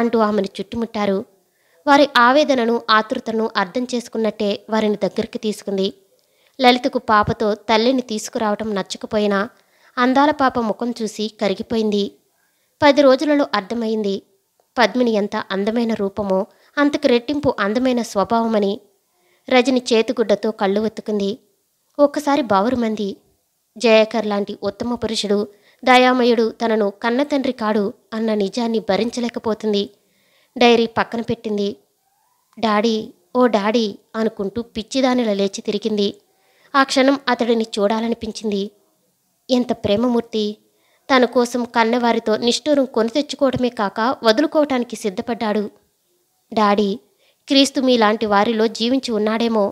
అంటూ ఆమెను చుట్టుముట్టారు వారి ఆవేదనను ఆతృతను అర్థం చేసుకున్నట్టే వారిని దగ్గరికి తీసుకుంది లలితకు పాపతో తల్లిని తీసుకురావటం నచ్చకపోయినా అందాల పాప ముఖం చూసి కరిగిపోయింది పది రోజులలో అర్థమైంది పద్మిని ఎంత అందమైన రూపమో అంతకు రెట్టింపు అందమైన స్వభావమని రజని చేతిగుడ్డతో కళ్ళు ఒత్తుకుంది ఒక్కసారి బావురుమంది జయాకర్ లాంటి ఉత్తమ పురుషుడు దయామయుడు తనను కన్నతండ్రి కాడు అన్న నిజాన్ని భరించలేకపోతుంది డైరీ పక్కన పెట్టింది డాడీ ఓ డాడీ అనుకుంటూ పిచ్చిదానిలా లేచి తిరిగింది ఆ క్షణం అతడిని చూడాలనిపించింది ఎంత ప్రేమమూర్తి తన కోసం కన్నవారితో నిష్ఠూరం కొని తెచ్చుకోవటమే కాక వదులుకోవటానికి సిద్ధపడ్డాడు డాడీ క్రీస్తు మీలాంటి వారిలో జీవించి ఉన్నాడేమో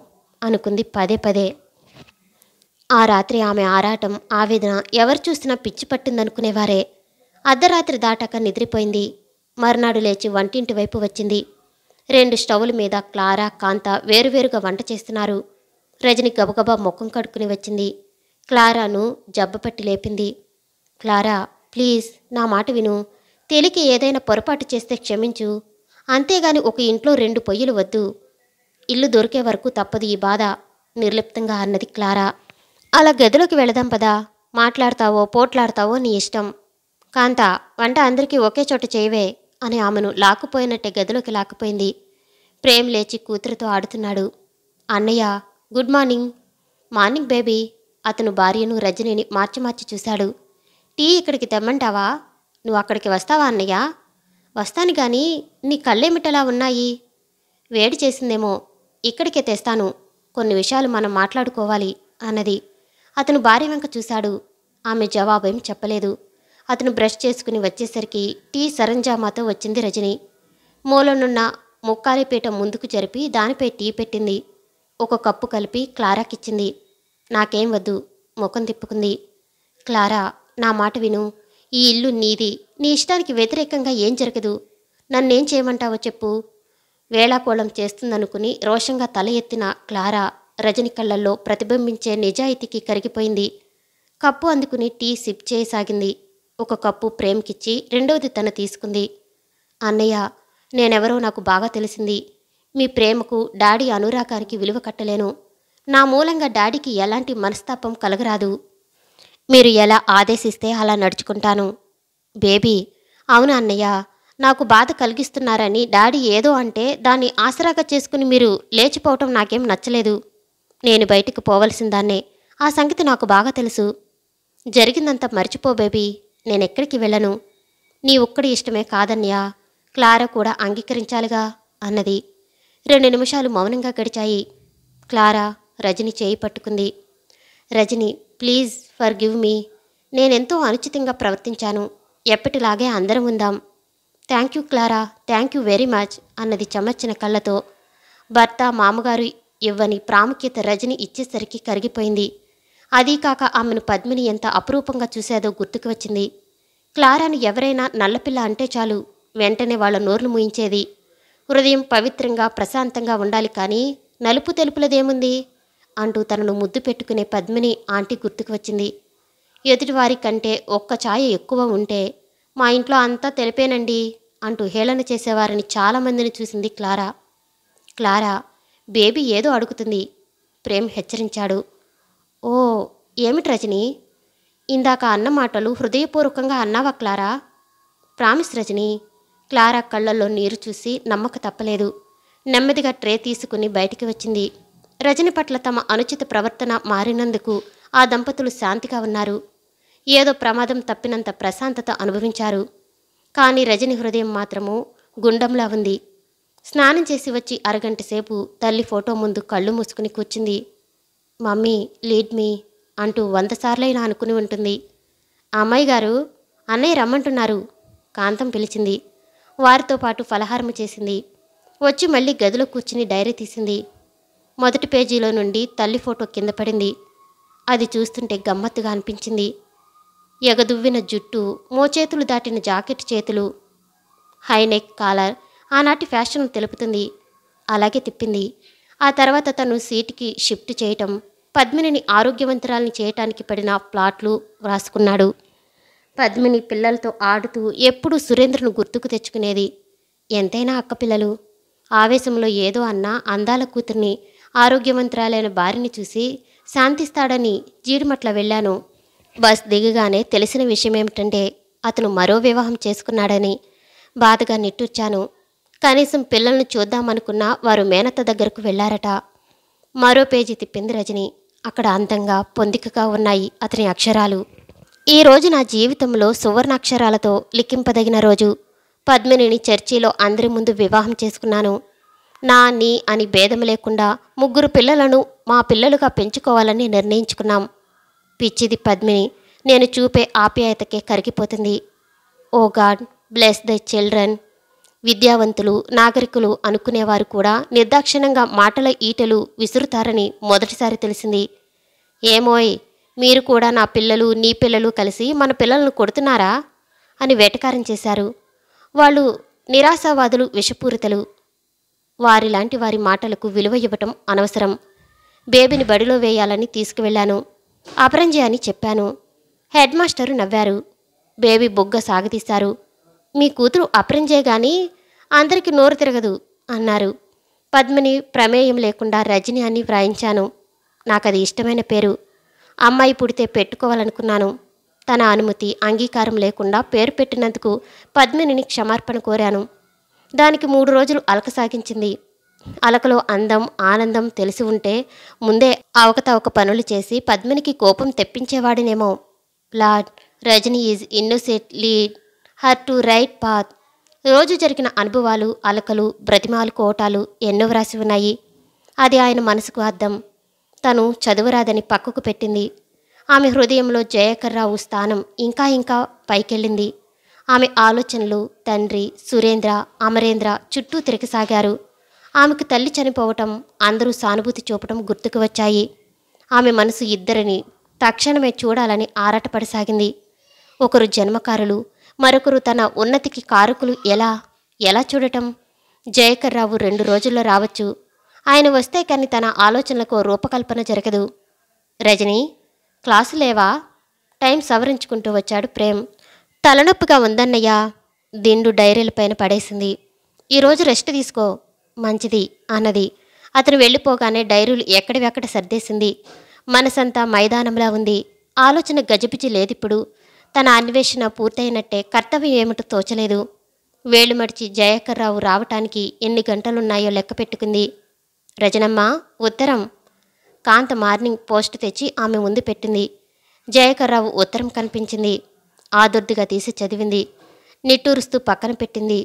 అనుకుంది పదే పదే ఆ రాత్రి ఆమె ఆరాటం ఆవేదన ఎవరు చూసినా పిచ్చి పట్టిందనుకునేవారే అర్ధరాత్రి దాటాక నిద్రిపోయింది మర్నాడు లేచి వంటింటి వైపు వచ్చింది రెండు స్టవ్ల మీద క్లారా కాంత వేరువేరుగా వంట చేస్తున్నారు రజని గబగబా ముఖం కడుక్కుని వచ్చింది క్లారాను జబ్బపట్టి లేపింది క్లారా ప్లీజ్ నా మాట విను తేలికి ఏదైనా పొరపాటు చేస్తే క్షమించు అంతేగాని ఒక ఇంట్లో రెండు పొయ్యిలు వద్దు ఇల్లు దొరికే వరకు తప్పదు ఈ బాధ నిర్లిప్తంగా అన్నది క్లారా అలా గదిలోకి వెళదాం పదా మాట్లాడతావో పోట్లాడతావో నీ ఇష్టం కాంత వంట అందరికీ ఒకే చోట చేయవే అని ఆమెను లాక్కుపోయినట్టే గదిలోకి లాక్కుపోయింది ప్రేమ్ లేచి కూతురుతో ఆడుతున్నాడు అన్నయ్య గుడ్ మార్నింగ్ మార్నింగ్ బేబీ అతను భార్యను రజనిని మార్చి మార్చి చూశాడు టీ ఇక్కడికి తెమ్మంటావా నువ్వు అక్కడికి వస్తావా అన్నయ్య వస్తాను కానీ నీ కళ్ళేమిటలా ఉన్నాయి వేడి చేసిందేమో ఇక్కడికే తెస్తాను కొన్ని విషయాలు మనం మాట్లాడుకోవాలి అన్నది అతను భార్య వెంక చూశాడు ఆమె జవాబేం చెప్పలేదు అతను బ్రష్ చేసుకుని వచ్చేసరికి టీ సరంజామాతో వచ్చింది రజని మూలనున్న ముక్కాలిపీట ముందుకు జరిపి దానిపై టీ పెట్టింది ఒక కప్పు కలిపి క్లారాకిచ్చింది నాకేం వద్దు ముఖం తిప్పుకుంది క్లారా నా మాట విను ఈ ఇల్లు నీది నీ ఇష్టానికి వ్యతిరేకంగా ఏం జరగదు నన్నేం చేయమంటావో చెప్పు వేళాకోళం చేస్తుందనుకుని రోషంగా తల ఎత్తిన క్లారా రజని కళ్ళల్లో ప్రతిబింబించే నిజాయితీకి కరిగిపోయింది కప్పు అందుకుని టీ సిప్ చేయసాగింది ఒక కప్పు ప్రేమ్కిచ్చి రెండవది తను తీసుకుంది అన్నయ్య నేనెవరో నాకు బాగా తెలిసింది మీ ప్రేమకు డాడీ అనురాగానికి విలువ కట్టలేను నా మూలంగా డాడీకి ఎలాంటి మనస్తాపం కలగరాదు మీరు ఎలా ఆదేశిస్తే అలా నడుచుకుంటాను బేబీ అవును అన్నయ్య నాకు బాధ కలిగిస్తున్నారని డాడీ ఏదో అంటే దాన్ని ఆసరాగా చేసుకుని మీరు లేచిపోవటం నాకేం నచ్చలేదు నేను బయటకు పోవలసిందాన్నే ఆ సంగతి నాకు బాగా తెలుసు జరిగిందంతా మర్చిపో బేబీ నేనెక్కడికి వెళ్ళను నీ ఒక్కడి ఇష్టమే కాదన్యా క్లారా కూడా అంగీకరించాలిగా అన్నది రెండు నిమిషాలు మౌనంగా గడిచాయి క్లారా రజని చేయి పట్టుకుంది Rajani please forgive me నేనెంతో అనుచితంగా ప్రవర్తించాను ఎప్పటిలాగే అందరం ఉందాం thank you Clara thank you very much అన్నది చెమర్చిన కళ్ళతో భర్త మామగారు ఇవ్వని ప్రాముఖ్యత రజని ఇచ్చేసరికి కరిగిపోయింది కాక ఆమెను పద్మిని ఎంత అపురూపంగా చూశాదో గుర్తుకు వచ్చింది క్లారాను ఎవరైనా నల్లపిల్ల అంటే చాలు వెంటనే వాళ్ళ నోర్లు ముయించేది హృదయం పవిత్రంగా ప్రశాంతంగా ఉండాలి కానీ నలుపు తెలుపులదేముంది అంటూ తనను ముద్దు పెట్టుకునే పద్మిని ఆంటీ గుర్తుకు వచ్చింది ఎదుటివారి కంటే ఒక్క ఛాయ ఎక్కువ ఉంటే మా ఇంట్లో అంతా తెలిపేనండి అంటూ హేళన చేసేవారిని చాలామందిని చూసింది క్లారా క్లారా బేబీ ఏదో అడుగుతుంది ప్రేమ్ హెచ్చరించాడు ఓ ఏమిటి రజని ఇందాక అన్న మాటలు హృదయపూర్వకంగా అన్నావా క్లారా ప్రామిస్ రజని క్లారా కళ్ళల్లో నీరు చూసి నమ్మక తప్పలేదు నెమ్మదిగా ట్రే తీసుకుని బయటికి వచ్చింది రజని పట్ల తమ అనుచిత ప్రవర్తన మారినందుకు ఆ దంపతులు శాంతిగా ఉన్నారు ఏదో ప్రమాదం తప్పినంత ప్రశాంతత అనుభవించారు కానీ రజని హృదయం మాత్రము గుండంలా ఉంది స్నానం చేసి వచ్చి అరగంట సేపు తల్లి ఫోటో ముందు కళ్ళు మూసుకుని కూర్చుంది మమ్మీ లీడ్ మీ అంటూ వంద సార్లైనా అనుకుని ఉంటుంది ఆ అమ్మాయి గారు అన్నయ్య రమ్మంటున్నారు కాంతం పిలిచింది వారితో పాటు ఫలహారం చేసింది వచ్చి మళ్ళీ గదిలో కూర్చుని డైరీ తీసింది మొదటి పేజీలో నుండి తల్లి ఫోటో కింద పడింది అది చూస్తుంటే గమ్మత్తుగా అనిపించింది ఎగదువ్విన జుట్టు మోచేతులు దాటిన జాకెట్ చేతులు హైనెక్ కాలర్ ఆనాటి ఫ్యాషన్ తెలుపుతుంది అలాగే తిప్పింది ఆ తర్వాత తను సీట్కి షిఫ్ట్ చేయటం పద్మినిని ఆరోగ్యవంతురాల్ని చేయటానికి పడిన ప్లాట్లు వ్రాసుకున్నాడు పద్మిని పిల్లలతో ఆడుతూ ఎప్పుడూ సురేంద్రను గుర్తుకు తెచ్చుకునేది ఎంతైనా అక్కపిల్లలు ఆవేశంలో ఏదో అన్నా అందాల కూతుర్ని ఆరోగ్యవంతురాలైన భార్యని చూసి శాంతిస్తాడని జీడిమట్ల వెళ్ళాను బస్ దిగగానే తెలిసిన విషయం ఏమిటంటే అతను మరో వివాహం చేసుకున్నాడని బాధగా నిట్టూర్చాను కనీసం పిల్లల్ని చూద్దామనుకున్నా వారు మేనత్త దగ్గరకు వెళ్ళారట మరో పేజీ తిప్పింది రజని అక్కడ అందంగా పొందికగా ఉన్నాయి అతని అక్షరాలు ఈ రోజు నా జీవితంలో సువర్ణ అక్షరాలతో లిఖింపదగిన రోజు పద్మినిని చర్చిలో అందరి ముందు వివాహం చేసుకున్నాను నా నీ అని భేదం లేకుండా ముగ్గురు పిల్లలను మా పిల్లలుగా పెంచుకోవాలని నిర్ణయించుకున్నాం పిచ్చిది పద్మిని నేను చూపే ఆప్యాయతకే కరిగిపోతుంది oh God bless the children విద్యావంతులు నాగరికులు అనుకునేవారు కూడా నిర్దాక్షిణంగా మాటల ఈటలు విసురుతారని మొదటిసారి తెలిసింది ఏమోయ్ మీరు కూడా నా పిల్లలు నీ పిల్లలు కలిసి మన పిల్లలను కొడుతున్నారా అని వేటకారం చేశారు వాళ్ళు నిరాశావాదులు విషపూరితలు వారి లాంటి వారి మాటలకు విలువ ఇవ్వటం అనవసరం బేబీని బడిలో వేయాలని తీసుకువెళ్ళాను అపరంజయ అని చెప్పాను హెడ్ మాస్టరు నవ్వారు బేబీ బొగ్గ సాగతీశారు మీ కూతురు అప్రంజే గాని అందరికి నోరు తిరగదు అన్నారు పద్మిని ప్రమేయం లేకుండా రజని అని వ్రాయించాను నాకది ఇష్టమైన పేరు అమ్మాయి పుడితే పెట్టుకోవాలనుకున్నాను తన అనుమతి అంగీకారం లేకుండా పేరు పెట్టినందుకు పద్మినిని క్షమార్పణ కోరాను దానికి మూడు రోజులు అలక సాగించింది అలకలో అందం ఆనందం తెలిసి ఉంటే ముందే అవకతవక పనులు చేసి పద్మినికి కోపం తెప్పించేవాడినేమో Lord Rajani is lead her to right path రోజు జరిగిన అనుభవాలు అలకలు బ్రతిమాలు కోటాలు ఎన్నో వ్రాసి ఉన్నాయి అది ఆయన మనసుకు అర్థం తను చదువురాదని పక్కకు పెట్టింది ఆమె హృదయంలో జయకర్రావు స్థానం ఇంకా ఇంకా పైకెళ్ళింది ఆమె ఆలోచనలు తండ్రి సురేంద్ర అమరేంద్ర చుట్టూ తిరగసాగారు ఆమెకు తల్లి చనిపోవటం అందరూ సానుభూతి చూపటం గుర్తుకు వచ్చాయి ఆమె మనసు ఇద్దరిని తక్షణమే చూడాలని ఆరాటపడసాగింది ఒకరు జన్మకారులు మరొకరు తన ఉన్నతికి కారకులు ఎలా ఎలా చూడటం జయకర్రావు రెండు రోజుల్లో రావచ్చు ఆయన వస్తే కానీ తన ఆలోచనలకు రూపకల్పన జరగదు రజని క్లాసు లేవా టైం సవరించుకుంటూ వచ్చాడు ప్రేమ్ తలనొప్పిగా ఉందన్నయ్యా దిండు డైరీల పైన పడేసింది ఈరోజు రెస్ట్ తీసుకో మంచిది అన్నది అతను వెళ్ళిపోగానే డైరీలు ఎక్కడివెక్కడ సర్దేసింది మనసంతా మైదానంలా ఉంది ఆలోచన గజిబిజి లేదిప్పుడు తన అన్వేషణ పూర్తయినట్టే కర్తవ్యం ఏమిటో తోచలేదు వేలు మడిచి జయకర్రావు రావటానికి ఎన్ని గంటలున్నాయో లెక్క పెట్టుకుంది రజనమ్మ ఉత్తరం కాంత మార్నింగ్ పోస్ట్ తెచ్చి ఆమె ముందు పెట్టింది జయకర్రావు ఉత్తరం కనిపించింది ఆదుర్దిగా తీసి చదివింది నిట్టూరుస్తూ పక్కన పెట్టింది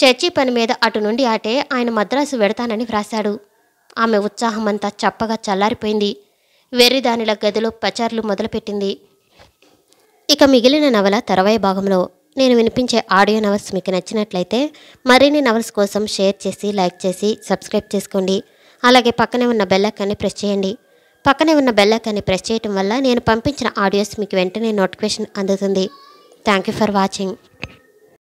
చర్చి పని మీద అటు నుండి ఆటే ఆయన మద్రాసు వెడతానని వ్రాశాడు ఆమె ఉత్సాహమంతా చప్పగా చల్లారిపోయింది వెర్రిదానిల గదిలో పచారులు మొదలుపెట్టింది ఇక మిగిలిన నవల తరవై భాగంలో నేను వినిపించే ఆడియో నవల్స్ మీకు నచ్చినట్లయితే మరిన్ని నవల్స్ కోసం షేర్ చేసి లైక్ చేసి సబ్స్క్రైబ్ చేసుకోండి అలాగే పక్కనే ఉన్న బెల్లకాన్ని ప్రెస్ చేయండి పక్కనే ఉన్న బెల్లకాన్ని ప్రెస్ చేయటం వల్ల నేను పంపించిన ఆడియోస్ మీకు వెంటనే నోటిఫికేషన్ అందుతుంది థ్యాంక్ యూ ఫర్ వాచింగ్